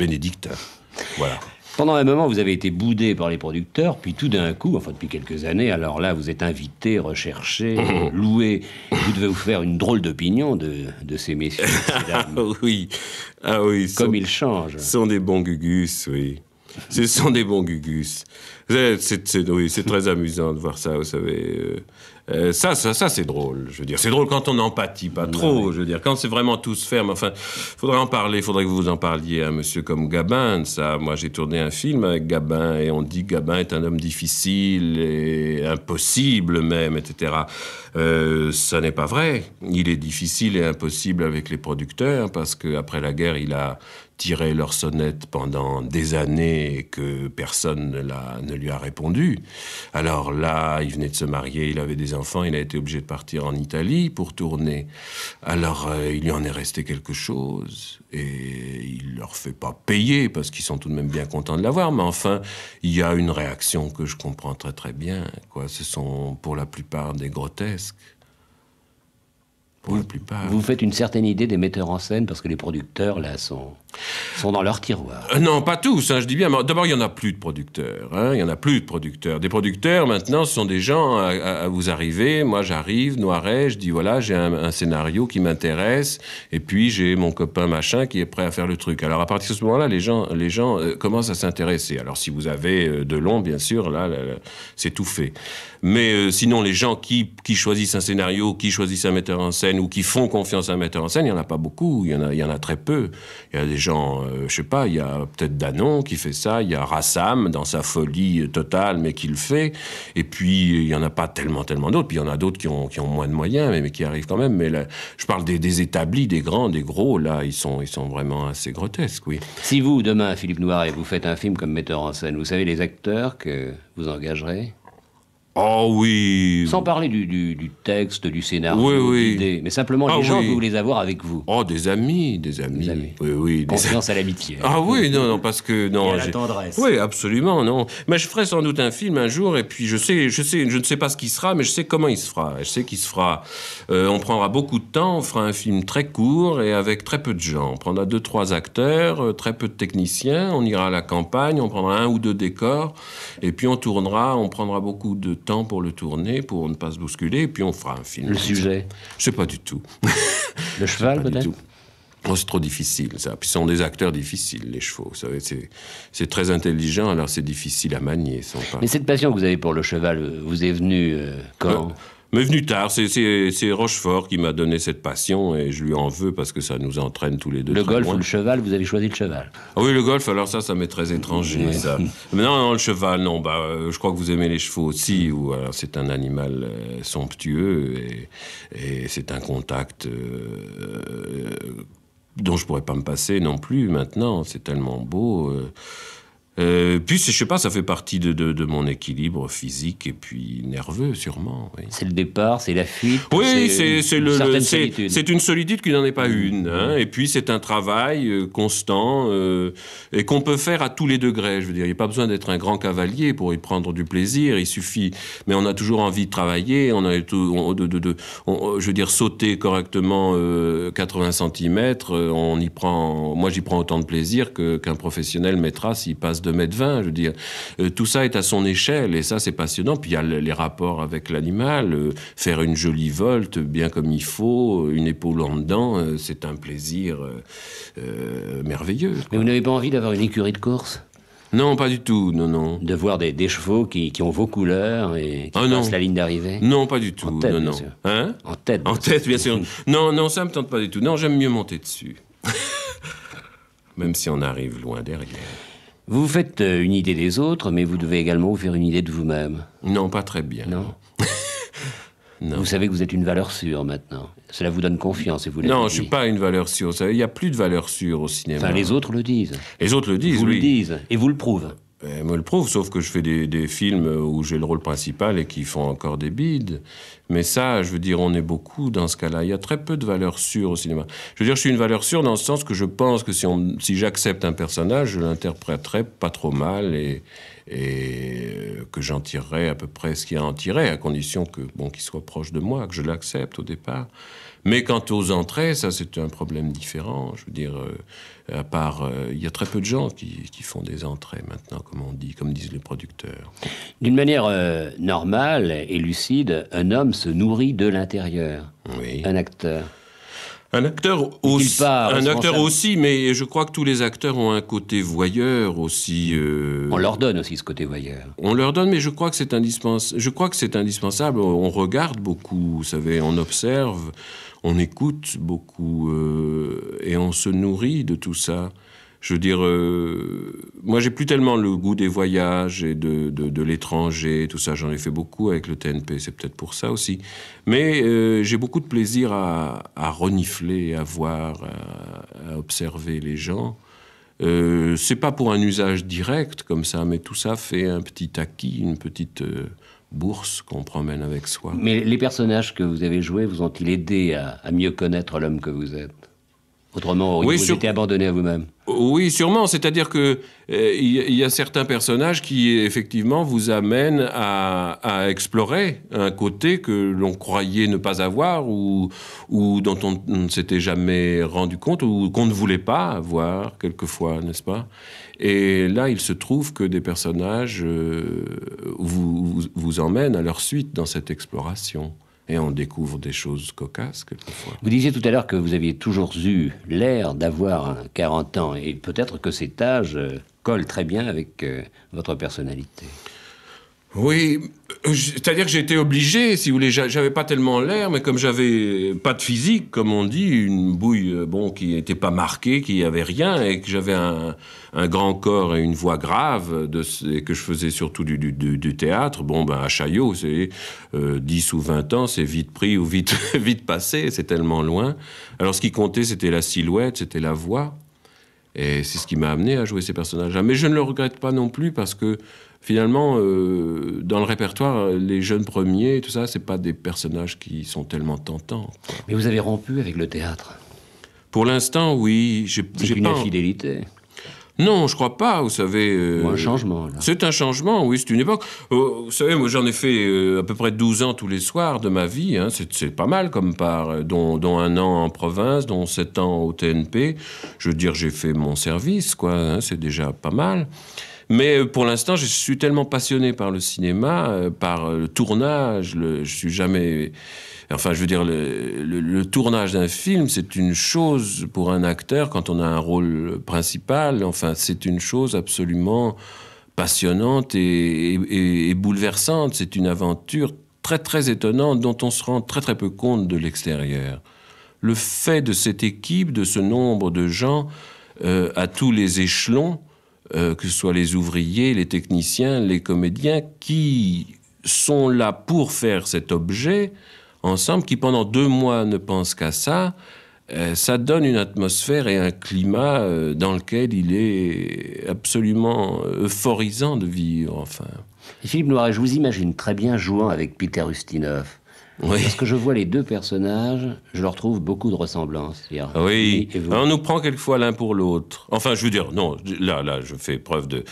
Voilà. Pendant un moment, vous avez été boudé par les producteurs, puis tout d'un coup, enfin depuis quelques années, alors là, vous êtes invité, recherché, oh. loué. Vous devez vous faire une drôle d'opinion de, ces messieurs. ah oui, ah oui. Comme ils changent. Ce sont des bons gugus, oui. Ce sont des bons gugus. C'est très amusant de voir ça, vous savez. Euh, euh, ça, ça, ça c'est drôle, je veux dire. C'est drôle quand on n'empathie pas trop, je veux dire. Quand c'est vraiment tout se ferme, enfin, faudrait en parler, faudrait que vous en parliez à un monsieur comme Gabin, ça. Moi, j'ai tourné un film avec Gabin et on dit que Gabin est un homme difficile et impossible même, etc. Euh, ça n'est pas vrai. Il est difficile et impossible avec les producteurs parce qu'après la guerre, il a tiré leur sonnette pendant des années et que personne ne l'a lui a répondu. Alors là, il venait de se marier, il avait des enfants, il a été obligé de partir en Italie pour tourner. Alors euh, il lui en est resté quelque chose et il leur fait pas payer parce qu'ils sont tout de même bien contents de l'avoir. Mais enfin, il y a une réaction que je comprends très très bien. Quoi, ce sont pour la plupart des grotesques vous, Vous faites une certaine idée des metteurs en scène parce que les producteurs, là, sont, sont dans leur tiroir. Euh, non, pas tous, hein, je dis bien. D'abord, il n'y en a plus de producteurs. Hein, il n'y en a plus de producteurs. Des producteurs, maintenant, ce sont des gens à, vous arriver. Moi, j'arrive, Noiret, je dis voilà, j'ai un, scénario qui m'intéresse. Et puis, j'ai mon copain machin qui est prêt à faire le truc. Alors, à partir de ce moment-là, les gens, les gens euh, commencent à s'intéresser. Alors, si vous avez euh, de long, bien sûr, là c'est tout fait. Mais euh, sinon, les gens qui, choisissent un scénario, qui choisissent un metteur en scène ou qui font confiance à un metteur en scène, il n'y en a pas beaucoup, il y en a, y en a très peu. Il y a des gens, je euh, je sais pas, il y a peut-être Danon qui fait ça, il y a Rassam dans sa folie euh, totale, mais qui le fait. Et puis, il n'y en a pas tellement, tellement d'autres. Puis, il y en a d'autres qui ont, moins de moyens, mais, qui arrivent quand même. Mais je parle des, établis, des grands, des gros, là, ils sont, ils sont vraiment assez grotesques, oui. Si vous, demain, Philippe Noiret, vous faites un film comme metteur en scène, vous savez les acteurs que vous engagerez Oh oui Sans parler du, texte, du scénario, oui, mais simplement les ah gens que vous voulez avoir avec vous. Oh, des amis, des amis. Des amis. Oui, oui. Confiance à l'amitié. Ah oui, non, non, parce que... Non, à la tendresse. Oui, absolument, non. Mais je ferai sans doute un film un jour, et puis je sais, je sais, je ne sais pas ce qui sera, mais je sais comment il se fera. Je sais qu'il se fera. Euh, on prendra beaucoup de temps, on fera un film très court et avec très peu de gens. On prendra deux, trois acteurs, euh, très peu de techniciens, on ira à la campagne, on prendra un ou deux décors, et puis on tournera, on prendra beaucoup de temps pour le tourner, pour ne pas se bousculer, et puis on fera un film. Le sujet Je sais pas du tout. Le cheval, peut-être oh, c'est trop difficile, ça. Puis ce sont des acteurs difficiles, les chevaux. C'est très intelligent, alors c'est difficile à manier. Mais cette passion que vous avez pour le cheval, vous est venue euh, quand euh, mais venu tard, c'est Rochefort qui m'a donné cette passion et je lui en veux parce que ça nous entraîne tous les deux. Le golf ou le cheval, vous avez choisi le cheval. Ah oui, le golf, alors ça, ça m'est très étranger. Mais non, non, le cheval, non, bah, euh, je crois que vous aimez les chevaux aussi. c'est un animal euh, somptueux et, c'est un contact euh, dont je pourrais pas me passer non plus maintenant. C'est tellement beau. Euh, puis, je sais pas, ça fait partie de, de, mon équilibre physique et puis nerveux, sûrement. C'est le départ, c'est la fuite. Oui, c'est une, solidité. solitude. une solitude qui n'en est pas mmh. une. Hein. Et puis, c'est un travail euh, constant euh, et qu'on peut faire à tous les degrés. Je veux dire, il n'y a pas besoin d'être un grand cavalier pour y prendre du plaisir. Il suffit. Mais on a toujours envie de travailler. On a de, je veux dire, sauter correctement 80 cm. On y prend. Moi, j'y prends autant de plaisir qu'un professionnel mettra s'il passe de 2 mètres 20 je veux dire. Euh, tout ça est à son échelle, et ça, c'est passionnant. Puis il y a les rapports avec l'animal, euh, faire une jolie volte bien comme il faut, euh, une épaule en dedans, c'est un plaisir merveilleux. Mais vous n'avez pas envie d'avoir une écurie de course non, pas du tout, non, non. De voir des, chevaux qui, ont vos couleurs et qui ah, passent la ligne d'arrivée Non, pas du tout, non, non. en tête. Hein en tête, bien sûr. non, non, ça me tente pas du tout. Non, j'aime mieux monter dessus. Même si on arrive loin derrière. Vous faites euh, une idée des autres, mais vous devez également vous faire une idée de vous-même. Non, pas très bien. Non. Vous savez que vous êtes une valeur sûre maintenant. Cela vous donne confiance et vous Non, je ne suis pas une valeur sûre. Il n'y a plus de valeur sûre au cinéma. Enfin, les autres le disent. Les autres le disent, Vous le disent et vous le prouvez. Elle eh, me le prouve, sauf que je fais des, des films où j'ai le rôle principal et qui font encore des bides. Mais ça, je veux dire, on est beaucoup dans ce cas-là. Il y a très peu de valeurs sûres au cinéma. Je veux dire, je suis une valeur sûre dans le sens que je pense que si, on, si j'accepte un personnage, je l'interpréterai pas trop mal et, et euh, que j'en tirerai à peu près ce qu'il y a à en tirer, à condition que bon, qu'il soit proche de moi, que je l'accepte au départ. Mais quant aux entrées, ça c'est un problème différent. Je veux dire. Euh, euh, à part, euh, il y a très peu de gens qui, font des entrées maintenant, comme on dit, comme disent les producteurs. D'une manière euh, normale et lucide, un homme se nourrit de l'intérieur. Oui. Un acteur. Un acteur aussi, un acteur aussi, mais je crois que tous les acteurs ont un côté voyeur aussi. Euh. On leur donne aussi ce côté voyeur. On leur donne, mais je crois que c'est indispensable. On regarde beaucoup, vous savez, on observe, on écoute beaucoup, euh, et on se nourrit de tout ça. Je veux dire, euh, moi j'ai plus tellement le goût des voyages et de, de, l'étranger, tout ça. J'en ai fait beaucoup avec le TNP, c'est peut-être pour ça aussi. Mais euh, j'ai beaucoup de plaisir à, à renifler, à voir, à, observer les gens. Euh, c'est pas pour un usage direct comme ça, mais tout ça fait un petit acquis, une petite euh, bourse qu'on promène avec soi. Mais les personnages que vous avez joués vous ont-ils aidé à mieux connaître l'homme que vous êtes Autrement, vous étiez abandonné à vous-même. Oui, sûrement. C'est-à-dire qu'il euh, y, a certains personnages qui effectivement vous amènent à, explorer un côté que l'on croyait ne pas avoir ou, dont on ne s'était jamais rendu compte ou qu'on ne voulait pas avoir quelquefois, n'est-ce pas Et là, il se trouve que des personnages euh, vous emmènent à leur suite dans cette exploration et on découvre des choses cocasses Vous disiez tout à l'heure que vous aviez toujours eu l'air d'avoir 40 ans, et peut-être que cet âge euh, colle très bien avec euh, votre personnalité. Oui, c'est-à-dire que j'étais obligé, si vous voulez, j'avais pas tellement l'air, mais comme j'avais pas de physique, comme on dit, une bouille, euh, bon, qui n'était pas marquée, qui avait rien, et que j'avais un, grand corps et une voix grave, et que je faisais surtout du, théâtre, bon, ben, à Chaillot, c'est 10 euh, ou 20 ans, c'est vite pris ou vite, vite passé, c'est tellement loin. Alors, ce qui comptait, c'était la silhouette, c'était la voix, et c'est ce qui m'a amené à jouer ces personnages-là. Mais je ne le regrette pas non plus, parce que finalement, euh, dans le répertoire, les jeunes premiers, tout ça, c'est pas des personnages qui sont tellement tentants. Mais vous avez rompu avec le théâtre. Pour l'instant, oui. J'ai une infidélité. Non, je crois pas, vous savez. Euh, un changement, C'est un changement, oui, c'est une époque. Euh, vous savez, moi j'en ai fait à peu près 12 ans tous les soirs de ma vie, hein, c'est pas mal comme part, dont, un an en province, dont 7 ans au TNP. Je veux dire, j'ai fait mon service, quoi, hein, c'est déjà pas mal. Mais euh, pour l'instant, je suis tellement passionné par le cinéma, euh, par euh, le tournage, le, je suis jamais... Enfin, je veux dire, le, tournage d'un film, c'est une chose pour un acteur quand on a un rôle principal. Enfin, c'est une chose absolument passionnante et, bouleversante. C'est une aventure très très étonnante dont on se rend très très peu compte de l'extérieur. Le fait de cette équipe, de ce nombre de gens à tous les échelons, euh, que ce soit les ouvriers, les techniciens, les comédiens, qui sont là pour faire cet objet ensemble, qui pendant deux mois ne pensent qu'à ça, euh, ça donne une atmosphère et un climat euh, dans lequel il est absolument euphorisant de vivre, enfin. Philippe Noiret, je vous imagine très bien jouant avec Peter Ustinov. Parce que je vois les deux personnages, je leur trouve beaucoup de ressemblances. Ah oui, on nous prend quelquefois l'un pour l'autre. Enfin, je veux dire, non, là, là, je fais preuve de,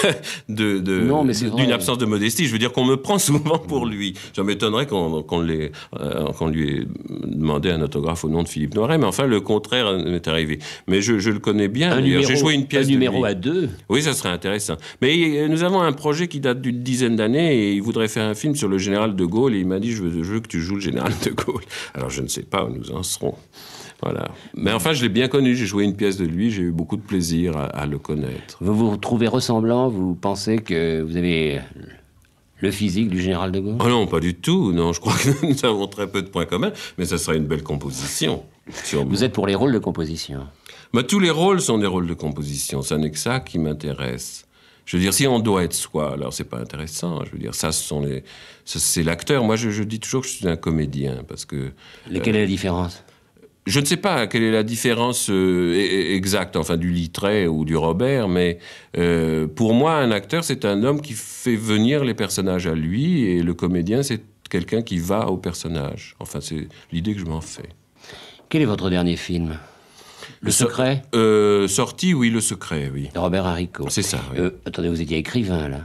de, d'une absence de modestie. Je veux dire qu'on me prend souvent pour lui. Je m'étonnerais qu'on, euh, qu'on, lui ait demandé un autographe au nom de Philippe Noiret, mais enfin, le contraire m'est arrivé. Mais je, le connais bien. J'ai joué une pièce. numéro à deux Oui, ça serait intéressant. Mais euh, nous avons un projet qui date d'une dizaine d'années et il voudrait faire un film sur le général de Gaulle et il m'a dit, je veux, je veux que tu joues le général de Gaulle. Alors je ne sais pas où nous en serons. Voilà. Mais enfin, je l'ai bien connu, j'ai joué une pièce de lui, j'ai eu beaucoup de plaisir à, le connaître. Vous vous trouvez ressemblant, vous pensez que vous avez le physique du général de Gaulle oh non, pas du tout, non, je crois que nous avons très peu de points communs, mais ça serait une belle composition. Vous êtes pour les rôles de composition bah, Tous les rôles sont des rôles de composition, ça n'est que ça qui m'intéresse. Je veux dire, si on doit être soi, alors c'est pas intéressant. Je veux dire, ça, ce sont les, c'est l'acteur. Moi, je, dis toujours que je suis un comédien parce que. Mais quelle est la différence Je ne sais pas quelle est la différence euh, e, e, exacte, enfin du Littré ou du Robert, mais euh, pour moi, un acteur, c'est un homme qui fait venir les personnages à lui, et le comédien, c'est quelqu'un qui va au personnage. Enfin, c'est l'idée que je m'en fais. Quel est votre dernier film le secret euh, Sorti, oui, Le secret, oui. Robert Haricot. C'est ça, oui. Euh, attendez, vous étiez écrivain, là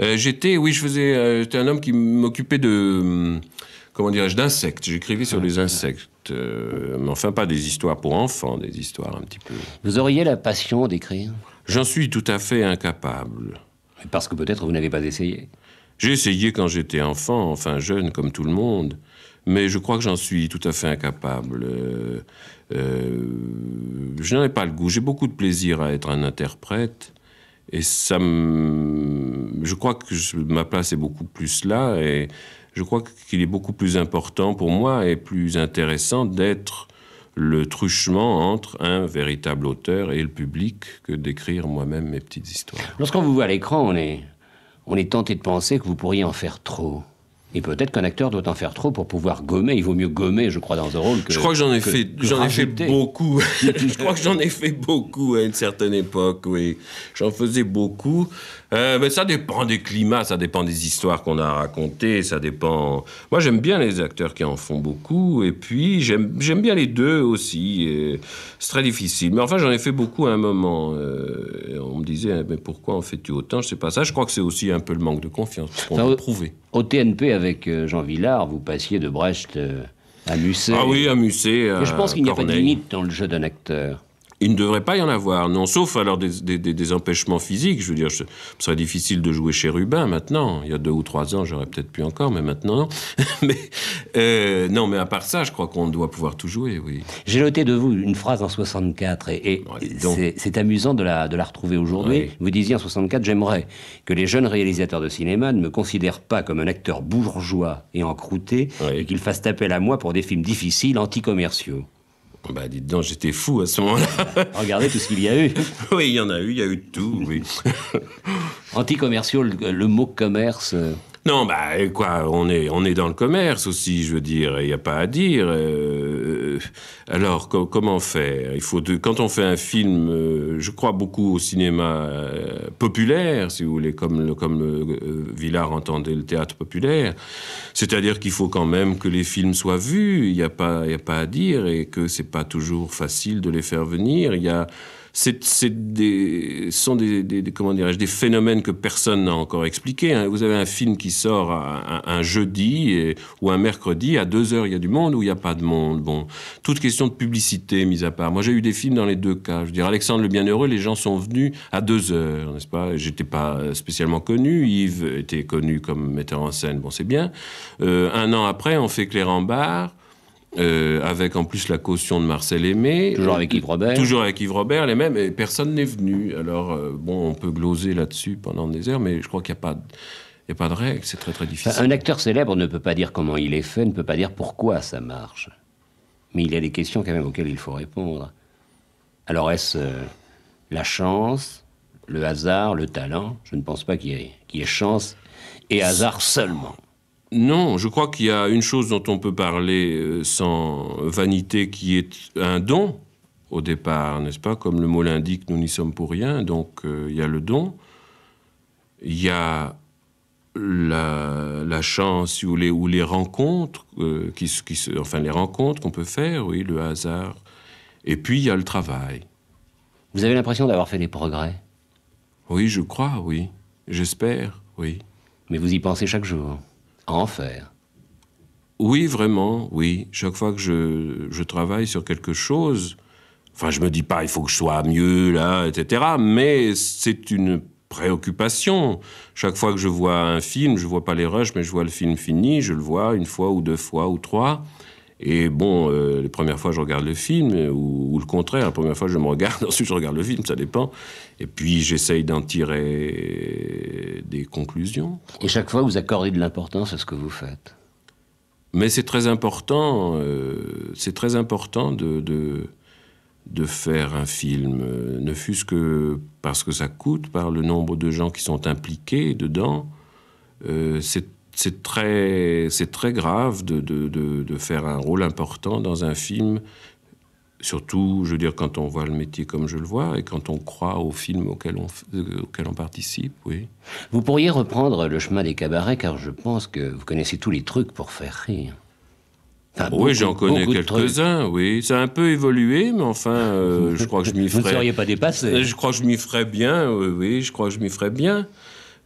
euh, J'étais, oui, je faisais. j'étais un homme qui m'occupait de. Hum, comment dirais-je D'insectes. J'écrivais sur ah. les insectes. mais enfin, pas des histoires pour enfants, des histoires un petit peu. Vous auriez la passion d'écrire J'en suis tout à fait incapable. Parce que peut-être vous n'avez pas essayé. J'ai essayé quand j'étais enfant, enfin jeune comme tout le monde mais je crois que j'en suis tout à fait incapable. Euh, euh, je n'en ai pas le goût. J'ai beaucoup de plaisir à être un interprète. Et ça Je crois que ma place est beaucoup plus là. Et je crois qu'il est beaucoup plus important pour moi et plus intéressant d'être le truchement entre un véritable auteur et le public que d'écrire moi-même mes petites histoires. Lorsqu'on vous voit à l'écran, on est tenté de penser que vous pourriez en faire trop. Et peut-être qu'un acteur doit en faire trop pour pouvoir gommer. Il vaut mieux gommer, je crois, dans un rôle que. Je crois que j'en ai, fait, beaucoup. je crois que j'en ai fait beaucoup à une certaine époque, oui. J'en faisais beaucoup. mais euh, ben, ça dépend des climats, ça dépend des histoires qu'on a racontées, ça dépend. Moi, j'aime bien les acteurs qui en font beaucoup. Et puis, j'aime, bien les deux aussi. c'est très difficile. Mais enfin, j'en ai fait beaucoup à un moment. Euh, on me disait, mais pourquoi en fais-tu autant Je sais pas ça. Je crois que c'est aussi un peu le manque de confiance. On a prouvé. prouver. Au TNP, avec euh, Jean Villard, vous passiez de Brest euh, à Musset. Ah oui, à Musset. je pense qu'il n'y a pas de limite dans le jeu d'un acteur il ne devrait pas y en avoir, non, sauf alors des, empêchements physiques. Je veux dire, ce serait difficile de jouer chez Rubin maintenant. Il y a deux ou trois ans, j'aurais peut-être pu encore, mais maintenant, non. mais, euh, non, mais à part ça, je crois qu'on doit pouvoir tout jouer, oui. J'ai noté de vous une phrase en 64, et, c'est amusant de la, retrouver aujourd'hui. Vous disiez en 64, j'aimerais que les jeunes réalisateurs de cinéma ne me considèrent pas comme un acteur bourgeois et encrouté, et qu'ils fassent appel à moi pour des films difficiles, anticommerciaux. Oh, bah, dites donc, j'étais fou à ce moment-là. Regardez tout ce qu'il y a eu. oui, il y en a eu, il y a eu de tout, oui. Anticommerciaux, le, mot commerce. Euh. Non, bah, eh, quoi, on est, on est dans le commerce aussi, je veux dire, il n'y a pas à dire. Euh alors comment faire Il faut quand on fait un film, euh, je crois beaucoup au cinéma euh, populaire, si vous voulez, comme euh, Villard entendait le théâtre populaire. C'est-à-dire qu'il faut quand même que les films soient vus. Il n'y a pas a pas à dire et que n'est pas toujours facile de les faire venir. Il y a c'est des, sont des, comment dirais des phénomènes que personne n'a encore expliqué. Hein. Vous avez un film qui sort un, jeudi ou un mercredi, à deux heures il y a du monde ou il n'y a pas de monde. Bon, toute question de publicité mise à part. Moi j'ai eu des films dans les deux cas. Je veux dire, Alexandre le Bienheureux, les gens sont venus à deux heures, n'est-ce pas J'étais pas spécialement connu. Yves était connu comme metteur en scène, bon c'est bien. Euh, un an après, on fait clair en barre. Euh, avec en plus la caution de Marcel Aimé. Toujours avec Yves Robert. Toujours avec Yves Robert, les mêmes, et personne n'est venu. Alors, euh, bon, on peut gloser là-dessus pendant des heures, mais je crois qu'il n'y a pas de... règles pas de règle, c'est très très difficile. Un acteur célèbre ne peut pas dire comment il est fait, ne peut pas dire pourquoi ça marche. Mais il y a des questions quand même auxquelles il faut répondre. Alors est-ce euh, la chance, le hasard, le talent Je ne pense pas qu'il y, ait chance et hasard seulement. Non, je crois qu'il y a une chose dont on peut parler euh, sans vanité qui est un don au départ, n'est-ce pas Comme le mot l'indique, nous n'y sommes pour rien, donc euh, il y a le don, il y a la, chance ou les, rencontres, euh, enfin les rencontres qu'on peut faire, oui, le hasard. Et puis il y a le travail. Vous avez l'impression d'avoir fait des progrès Oui, je crois, oui. J'espère, oui. Mais vous y pensez chaque jour Enfer. Oui, vraiment, oui. Chaque fois que je, travaille sur quelque chose, enfin, je me dis pas, il faut que je sois mieux, là, etc. Mais c'est une préoccupation. Chaque fois que je vois un film, je vois pas les rushs, mais je vois le film fini, je le vois une fois ou deux fois ou trois. Et bon, euh, les premières fois, je regarde le film, ou, le contraire, la première fois, je me regarde, ensuite, je regarde le film, ça dépend. Et puis, j'essaye d'en tirer des conclusions. Et chaque fois, vous accordez de l'importance à ce que vous faites Mais c'est très important, euh, c'est très important de, de, faire un film, ne fût-ce que parce que ça coûte, par le nombre de gens qui sont impliqués dedans. Euh, c'est c'est très, très grave de, de, de, de, faire un rôle important dans un film, surtout, je veux dire, quand on voit le métier comme je le vois et quand on croit au film auquel on, euh, auquel on participe, oui. Vous pourriez reprendre le chemin des cabarets, car je pense que vous connaissez tous les trucs pour faire rire. oui, j'en connais quelques-uns, oui. Ça a un peu évolué, mais enfin, euh, je crois que je m'y ferais... Vous ne seriez pas dépassé. Je crois que je m'y ferais bien, oui, oui je crois que je m'y ferais bien.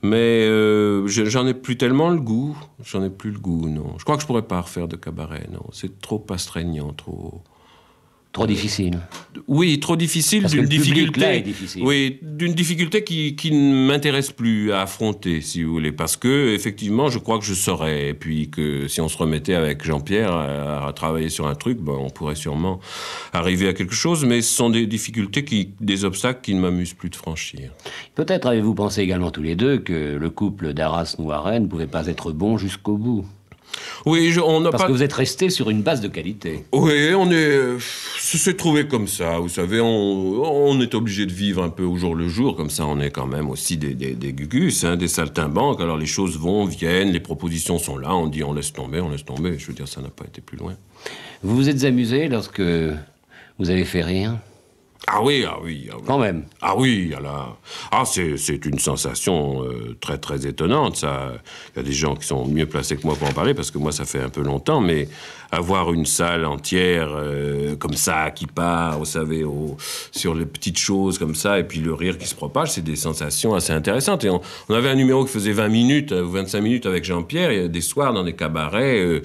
Mais euh, j'en ai plus tellement le goût. J'en ai plus le goût, non. Je crois que je pourrais pas refaire de cabaret, non. C'est trop astreignant, trop. Trop difficile. Oui, trop difficile d'une difficulté. Oui, d'une difficulté qui, ne m'intéresse plus à affronter, si vous voulez, parce que effectivement, je crois que je saurais, et puis que si on se remettait avec Jean-Pierre à, travailler sur un truc, on pourrait sûrement arriver à quelque chose. Mais ce sont des difficultés des obstacles qui ne m'amusent plus de franchir. Peut-être avez-vous pensé également tous les deux que le couple darras noiren ne pouvait pas être bon jusqu'au bout. Oui, on n'a pas. Parce que vous êtes resté sur une base de qualité. Oui, on est. C'est trouvé comme ça, vous savez, on, est obligé de vivre un peu au jour le jour, comme ça on est quand même aussi des, gugus, hein, des saltimbanques. Alors les choses vont, viennent, les propositions sont là, on dit on laisse tomber, on laisse tomber. Je veux dire, ça n'a pas été plus loin. Vous vous êtes amusé lorsque vous avez fait rire ah, ah oui, ah oui, Quand même. Ah oui, alors. Ah, c'est une sensation euh, très, très étonnante, ça. Il y a des gens qui sont mieux placés que moi pour en parler, parce que moi, ça fait un peu longtemps, mais avoir une salle entière, euh, comme ça, qui part, vous savez, sur les petites choses, comme ça, et puis le rire qui se propage, c'est des sensations assez intéressantes. Et on, avait un numéro qui faisait 20 minutes, ou euh, 25 minutes avec Jean-Pierre, il des soirs dans des cabarets,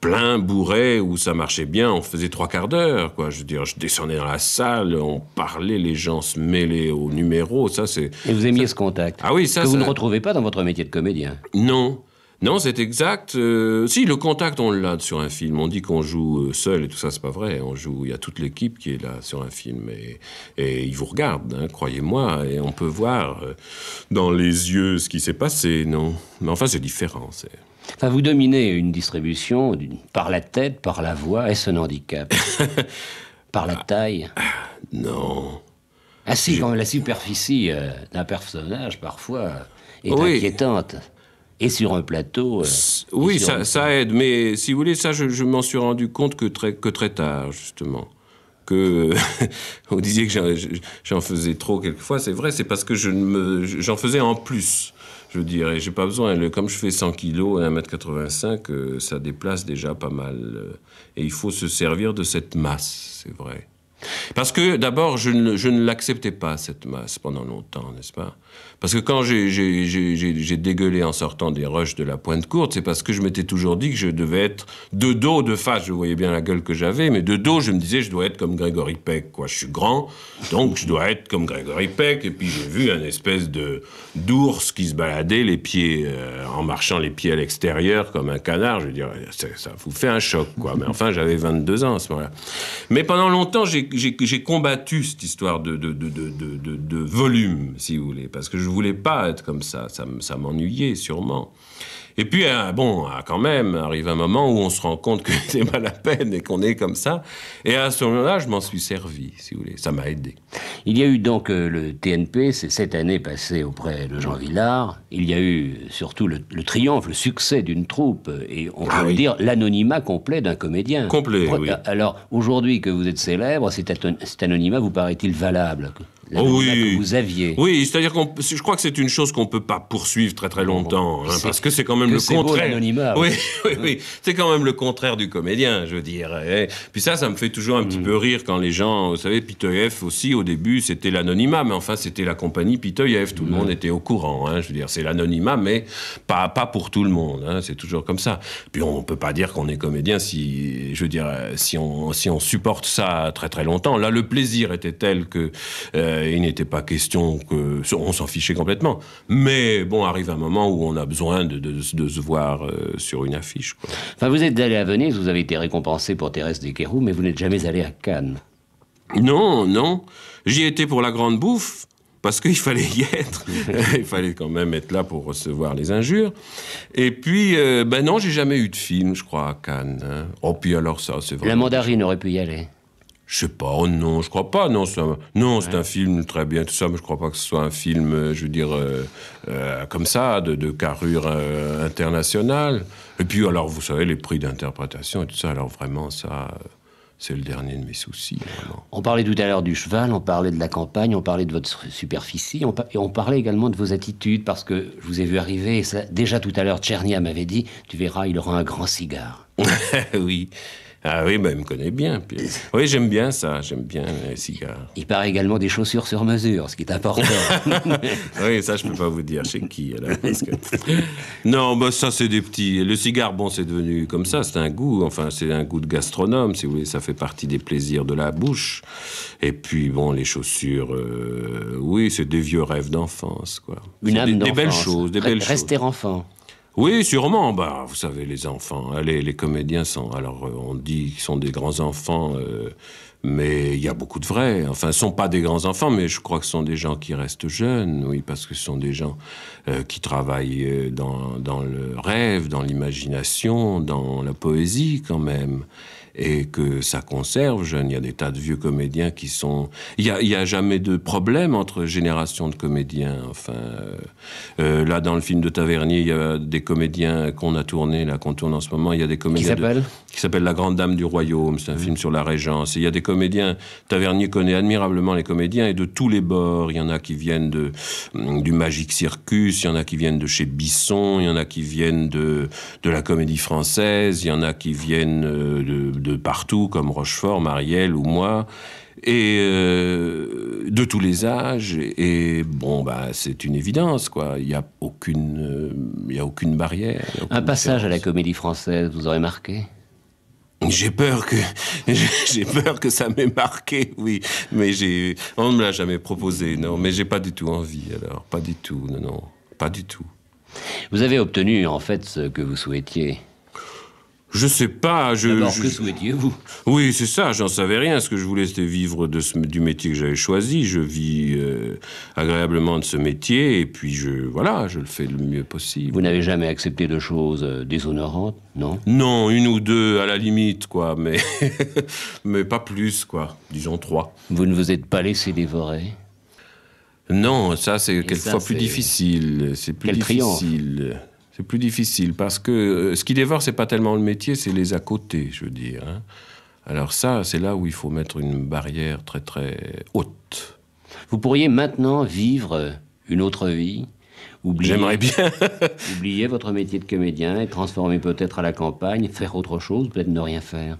plein bourré où ça marchait bien, on faisait trois quarts d'heure, quoi. Je veux dire, je descendais dans la salle, on parlait, les gens se mêlaient au numéro, ça c'est... Et vous aimiez ce contact Ah oui, ça... Que vous ne retrouvez pas dans votre métier de comédien Non. Non, c'est exact. Euh, si, le contact, on l'a sur un film. On dit qu'on joue euh, seul et tout ça, c'est pas vrai. On joue, il y a toute l'équipe qui est là sur un film et, et ils vous regardent, hein, croyez-moi. Et on peut voir euh, dans les yeux ce qui s'est passé, non. Mais enfin, c'est différent vous dominez une distribution par la tête, par la voix. et ce un handicap Par la ah, taille Non. Ah si, quand la superficie euh, d'un personnage, parfois, est inquiétante et sur un plateau. Euh, oui, ça, aide, mais si vous voulez, ça, je, m'en suis rendu compte que très, que très tard, justement. Que vous disiez que j'en faisais trop quelquefois, c'est vrai, c'est parce que je j'en faisais en plus je dirais, j'ai pas besoin. comme je fais 100 kilos et 1m85, euh, ça déplace déjà pas mal. Euh, et il faut se servir de cette masse, c'est vrai. Parce que d'abord, je ne, l'acceptais pas, cette masse, pendant longtemps, n'est-ce pas Parce que quand j'ai dégueulé en sortant des rushs de la pointe courte, c'est parce que je m'étais toujours dit que je devais être de dos, de face. Je voyais bien la gueule que j'avais, mais de dos, je me disais, je dois être comme Grégory Peck. Quoi. Je suis grand, donc je dois être comme Grégory Peck. Et puis j'ai vu un espèce de d'ours qui se baladait les pieds, euh, en marchant les pieds à l'extérieur comme un canard. Je veux dire, ça vous fait un choc, quoi. Mais enfin, j'avais 22 ans à ce moment-là. Mais pendant longtemps, j'ai j'ai combattu cette histoire de, volume, si vous voulez, parce que je voulais pas être comme Ça, ça m'ennuyait sûrement. Et puis, hein, bon, quand même, arrive un moment où on se rend compte que c'est mal à peine et qu'on est comme ça. Et à ce moment-là, je m'en suis servi, si vous voulez. Ça m'a aidé. Il y a eu donc euh, le TNP, c'est cette année passée auprès de Jean Villard. Il y a eu surtout le, triomphe, le succès d'une troupe euh, et on ah peut dire l'anonymat complet d'un comédien. Complet, oui. Euh, alors, aujourd'hui que vous êtes célèbre, cet anonymat vous paraît-il valable Oh oui. vous aviez. Oui, c'est-à-dire que je crois que c'est une chose qu'on peut pas poursuivre très très longtemps, hein, parce que c'est quand même le contraire. oui, oui, oui. Hein. c'est quand même le contraire du comédien, je veux dire. Hein. puis ça, ça me fait toujours un petit mm. peu rire quand les gens, vous savez, Piteuf aussi au début, c'était l'anonymat, mais enfin c'était la compagnie Piteuf. tout le mm. monde était au courant. je veux dire, c'est l'anonymat, mais pas pas pour tout le monde. c'est toujours comme ça. Puis on peut pas dire qu'on est comédien si, je veux si on si on supporte ça très très longtemps. Là, le plaisir était tel que euh, il n'était pas question que on s'en fichait complètement. Mais bon, arrive un moment où on a besoin de, se voir euh, sur une affiche. vous êtes allé à Venise, vous avez été récompensé pour Thérèse Desquerou, mais vous n'êtes jamais allé à Cannes. Non, non. J'y étais pour la grande bouffe parce qu'il fallait y être. il fallait quand même être là pour recevoir les injures. Et puis, euh, ben non, j'ai jamais eu de film, je crois, à Cannes. Hein. Oh, puis alors ça, c'est vrai. La mandarine aurait pu y aller. Je sais pas, oh non, je crois pas, non, c'est un, non, c'est un film très bien, tout ça, mais je crois pas que ce soit un film, euh, je veux dire, euh, euh, comme ça, de, carrure internationale. Et puis, alors, vous savez, les prix d'interprétation et tout ça, alors vraiment, ça, c'est le dernier de mes soucis. Vraiment. On parlait tout à l'heure du cheval, on parlait de la campagne, on parlait de votre superficie, on, et on parlait également de vos attitudes, parce que je vous ai vu arriver, déjà tout à l'heure, Tchernia m'avait dit, tu verras, il aura un grand cigare. oui. Ah oui, ben, il me connaît bien. Euh, oui, j'aime bien ça, j'aime bien les cigares. Il part également des chaussures sur mesure, ce qui est important. oui, ça, je peux pas vous dire chez qui. Non, bah, ça, c'est des petits... Le cigare, bon, c'est devenu comme ça, c'est un goût, enfin, c'est un goût de gastronome, si vous voulez, ça fait partie des plaisirs de la bouche. Et puis, bon, les chaussures, euh, oui, c'est des vieux rêves d'enfance, quoi. Une âme des, des belles choses, des belles Rester enfant. Oui, sûrement. Bah, vous savez, les enfants, Allez, hein, les comédiens sont. Alors, euh, on dit qu'ils sont des grands enfants, euh, mais il y a beaucoup de vrais. Enfin, ne sont pas des grands enfants, mais je crois que ce sont des gens qui restent jeunes, oui, parce que ce sont des gens euh, qui travaillent dans le rêve, dans l'imagination, dans la poésie, quand même et que ça conserve jeune. Il y a des tas de vieux comédiens qui sont. Il n'y a, jamais de problème entre générations de comédiens. Enfin, euh, euh, là, dans le film de Tavernier, il y a des comédiens qu'on a tourné, là, qu'on tourne en ce moment. Il y a des comédiens. Qui s'appelle Qui La Grande Dame du Royaume. C'est un mmh. film sur la Régence. Et il y a des comédiens. Tavernier connaît admirablement les comédiens et de tous les bords. Il y en a qui viennent de, mm, du Magic Circus, il y en a qui viennent de chez Bisson, il y en a qui viennent de, de la comédie française, il y en a qui viennent euh, de de partout, comme Rochefort, Marielle ou moi, et euh, de tous les âges. Et, bon, bah, c'est une évidence, quoi. Il n'y a aucune, euh, a aucune barrière. Un passage à la Comédie Française vous aurait marqué. J'ai peur que j'ai peur que ça m'ait marqué, oui. Mais on ne me l'a jamais proposé, non. Mais j'ai pas du tout envie, alors pas du tout, non, non, pas du tout. Vous avez obtenu en fait ce que vous souhaitiez. Je sais pas, je... Alors, que souhaitiez-vous Oui, c'est ça, j'en savais rien. Ce que je voulais, c'était vivre de ce, du métier que j'avais choisi. Je vis euh, agréablement de ce métier, et puis je... Voilà, je le fais le mieux possible. Vous n'avez jamais accepté de choses euh, déshonorantes, non Non, une ou deux, à la limite, quoi, mais... mais pas plus, quoi. Disons trois. Vous ne vous êtes pas laissé dévorer non, ça c'est quelquefois plus difficile. C'est plus difficile. C'est plus difficile parce que euh, ce qui dévore, c'est pas tellement le métier, c'est les à côté, je veux dire. Hein. Alors ça, c'est là où il faut mettre une barrière très très haute. Vous pourriez maintenant vivre euh, une autre vie J'aimerais bien. oublier votre métier de comédien et transformer peut-être à la campagne, faire autre chose, peut-être ne rien faire.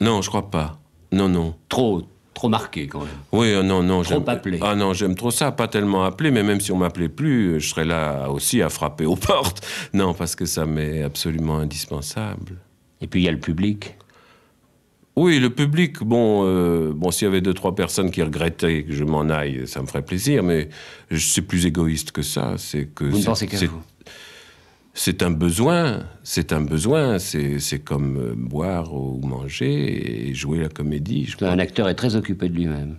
Non, je crois pas. Non, non. Trop Trop marqué quand même. Oui, euh, non, non. Trop appelé. Ah non, j'aime trop ça. Pas tellement appelé, mais même si on m'appelait plus, euh, je serais là aussi à frapper aux portes. Non, parce que ça m'est absolument indispensable. Et puis il y a le public. Oui, le public, bon, euh, bon s'il y avait deux, trois personnes qui regrettaient que je m'en aille, ça me ferait plaisir, mais je suis plus égoïste que ça. C'est que vous ne pensez qu'à vous c'est un besoin, c'est un besoin, c'est comme euh, boire ou manger et jouer la comédie. un acteur est très occupé de lui-même.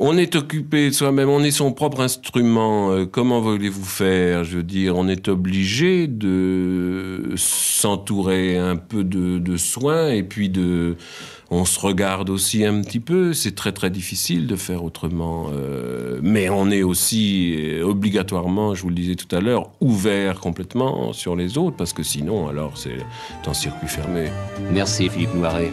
On est occupé soi-même, on est son propre instrument. Euh, comment voulez-vous faire Je veux dire, on est obligé de s'entourer un peu de, soins et puis de, on se regarde aussi un petit peu. C'est très très difficile de faire autrement. Euh, mais on est aussi euh, obligatoirement, je vous le disais tout à l'heure, ouvert complètement sur les autres parce que sinon, alors c'est un circuit fermé. Merci Philippe Noiret.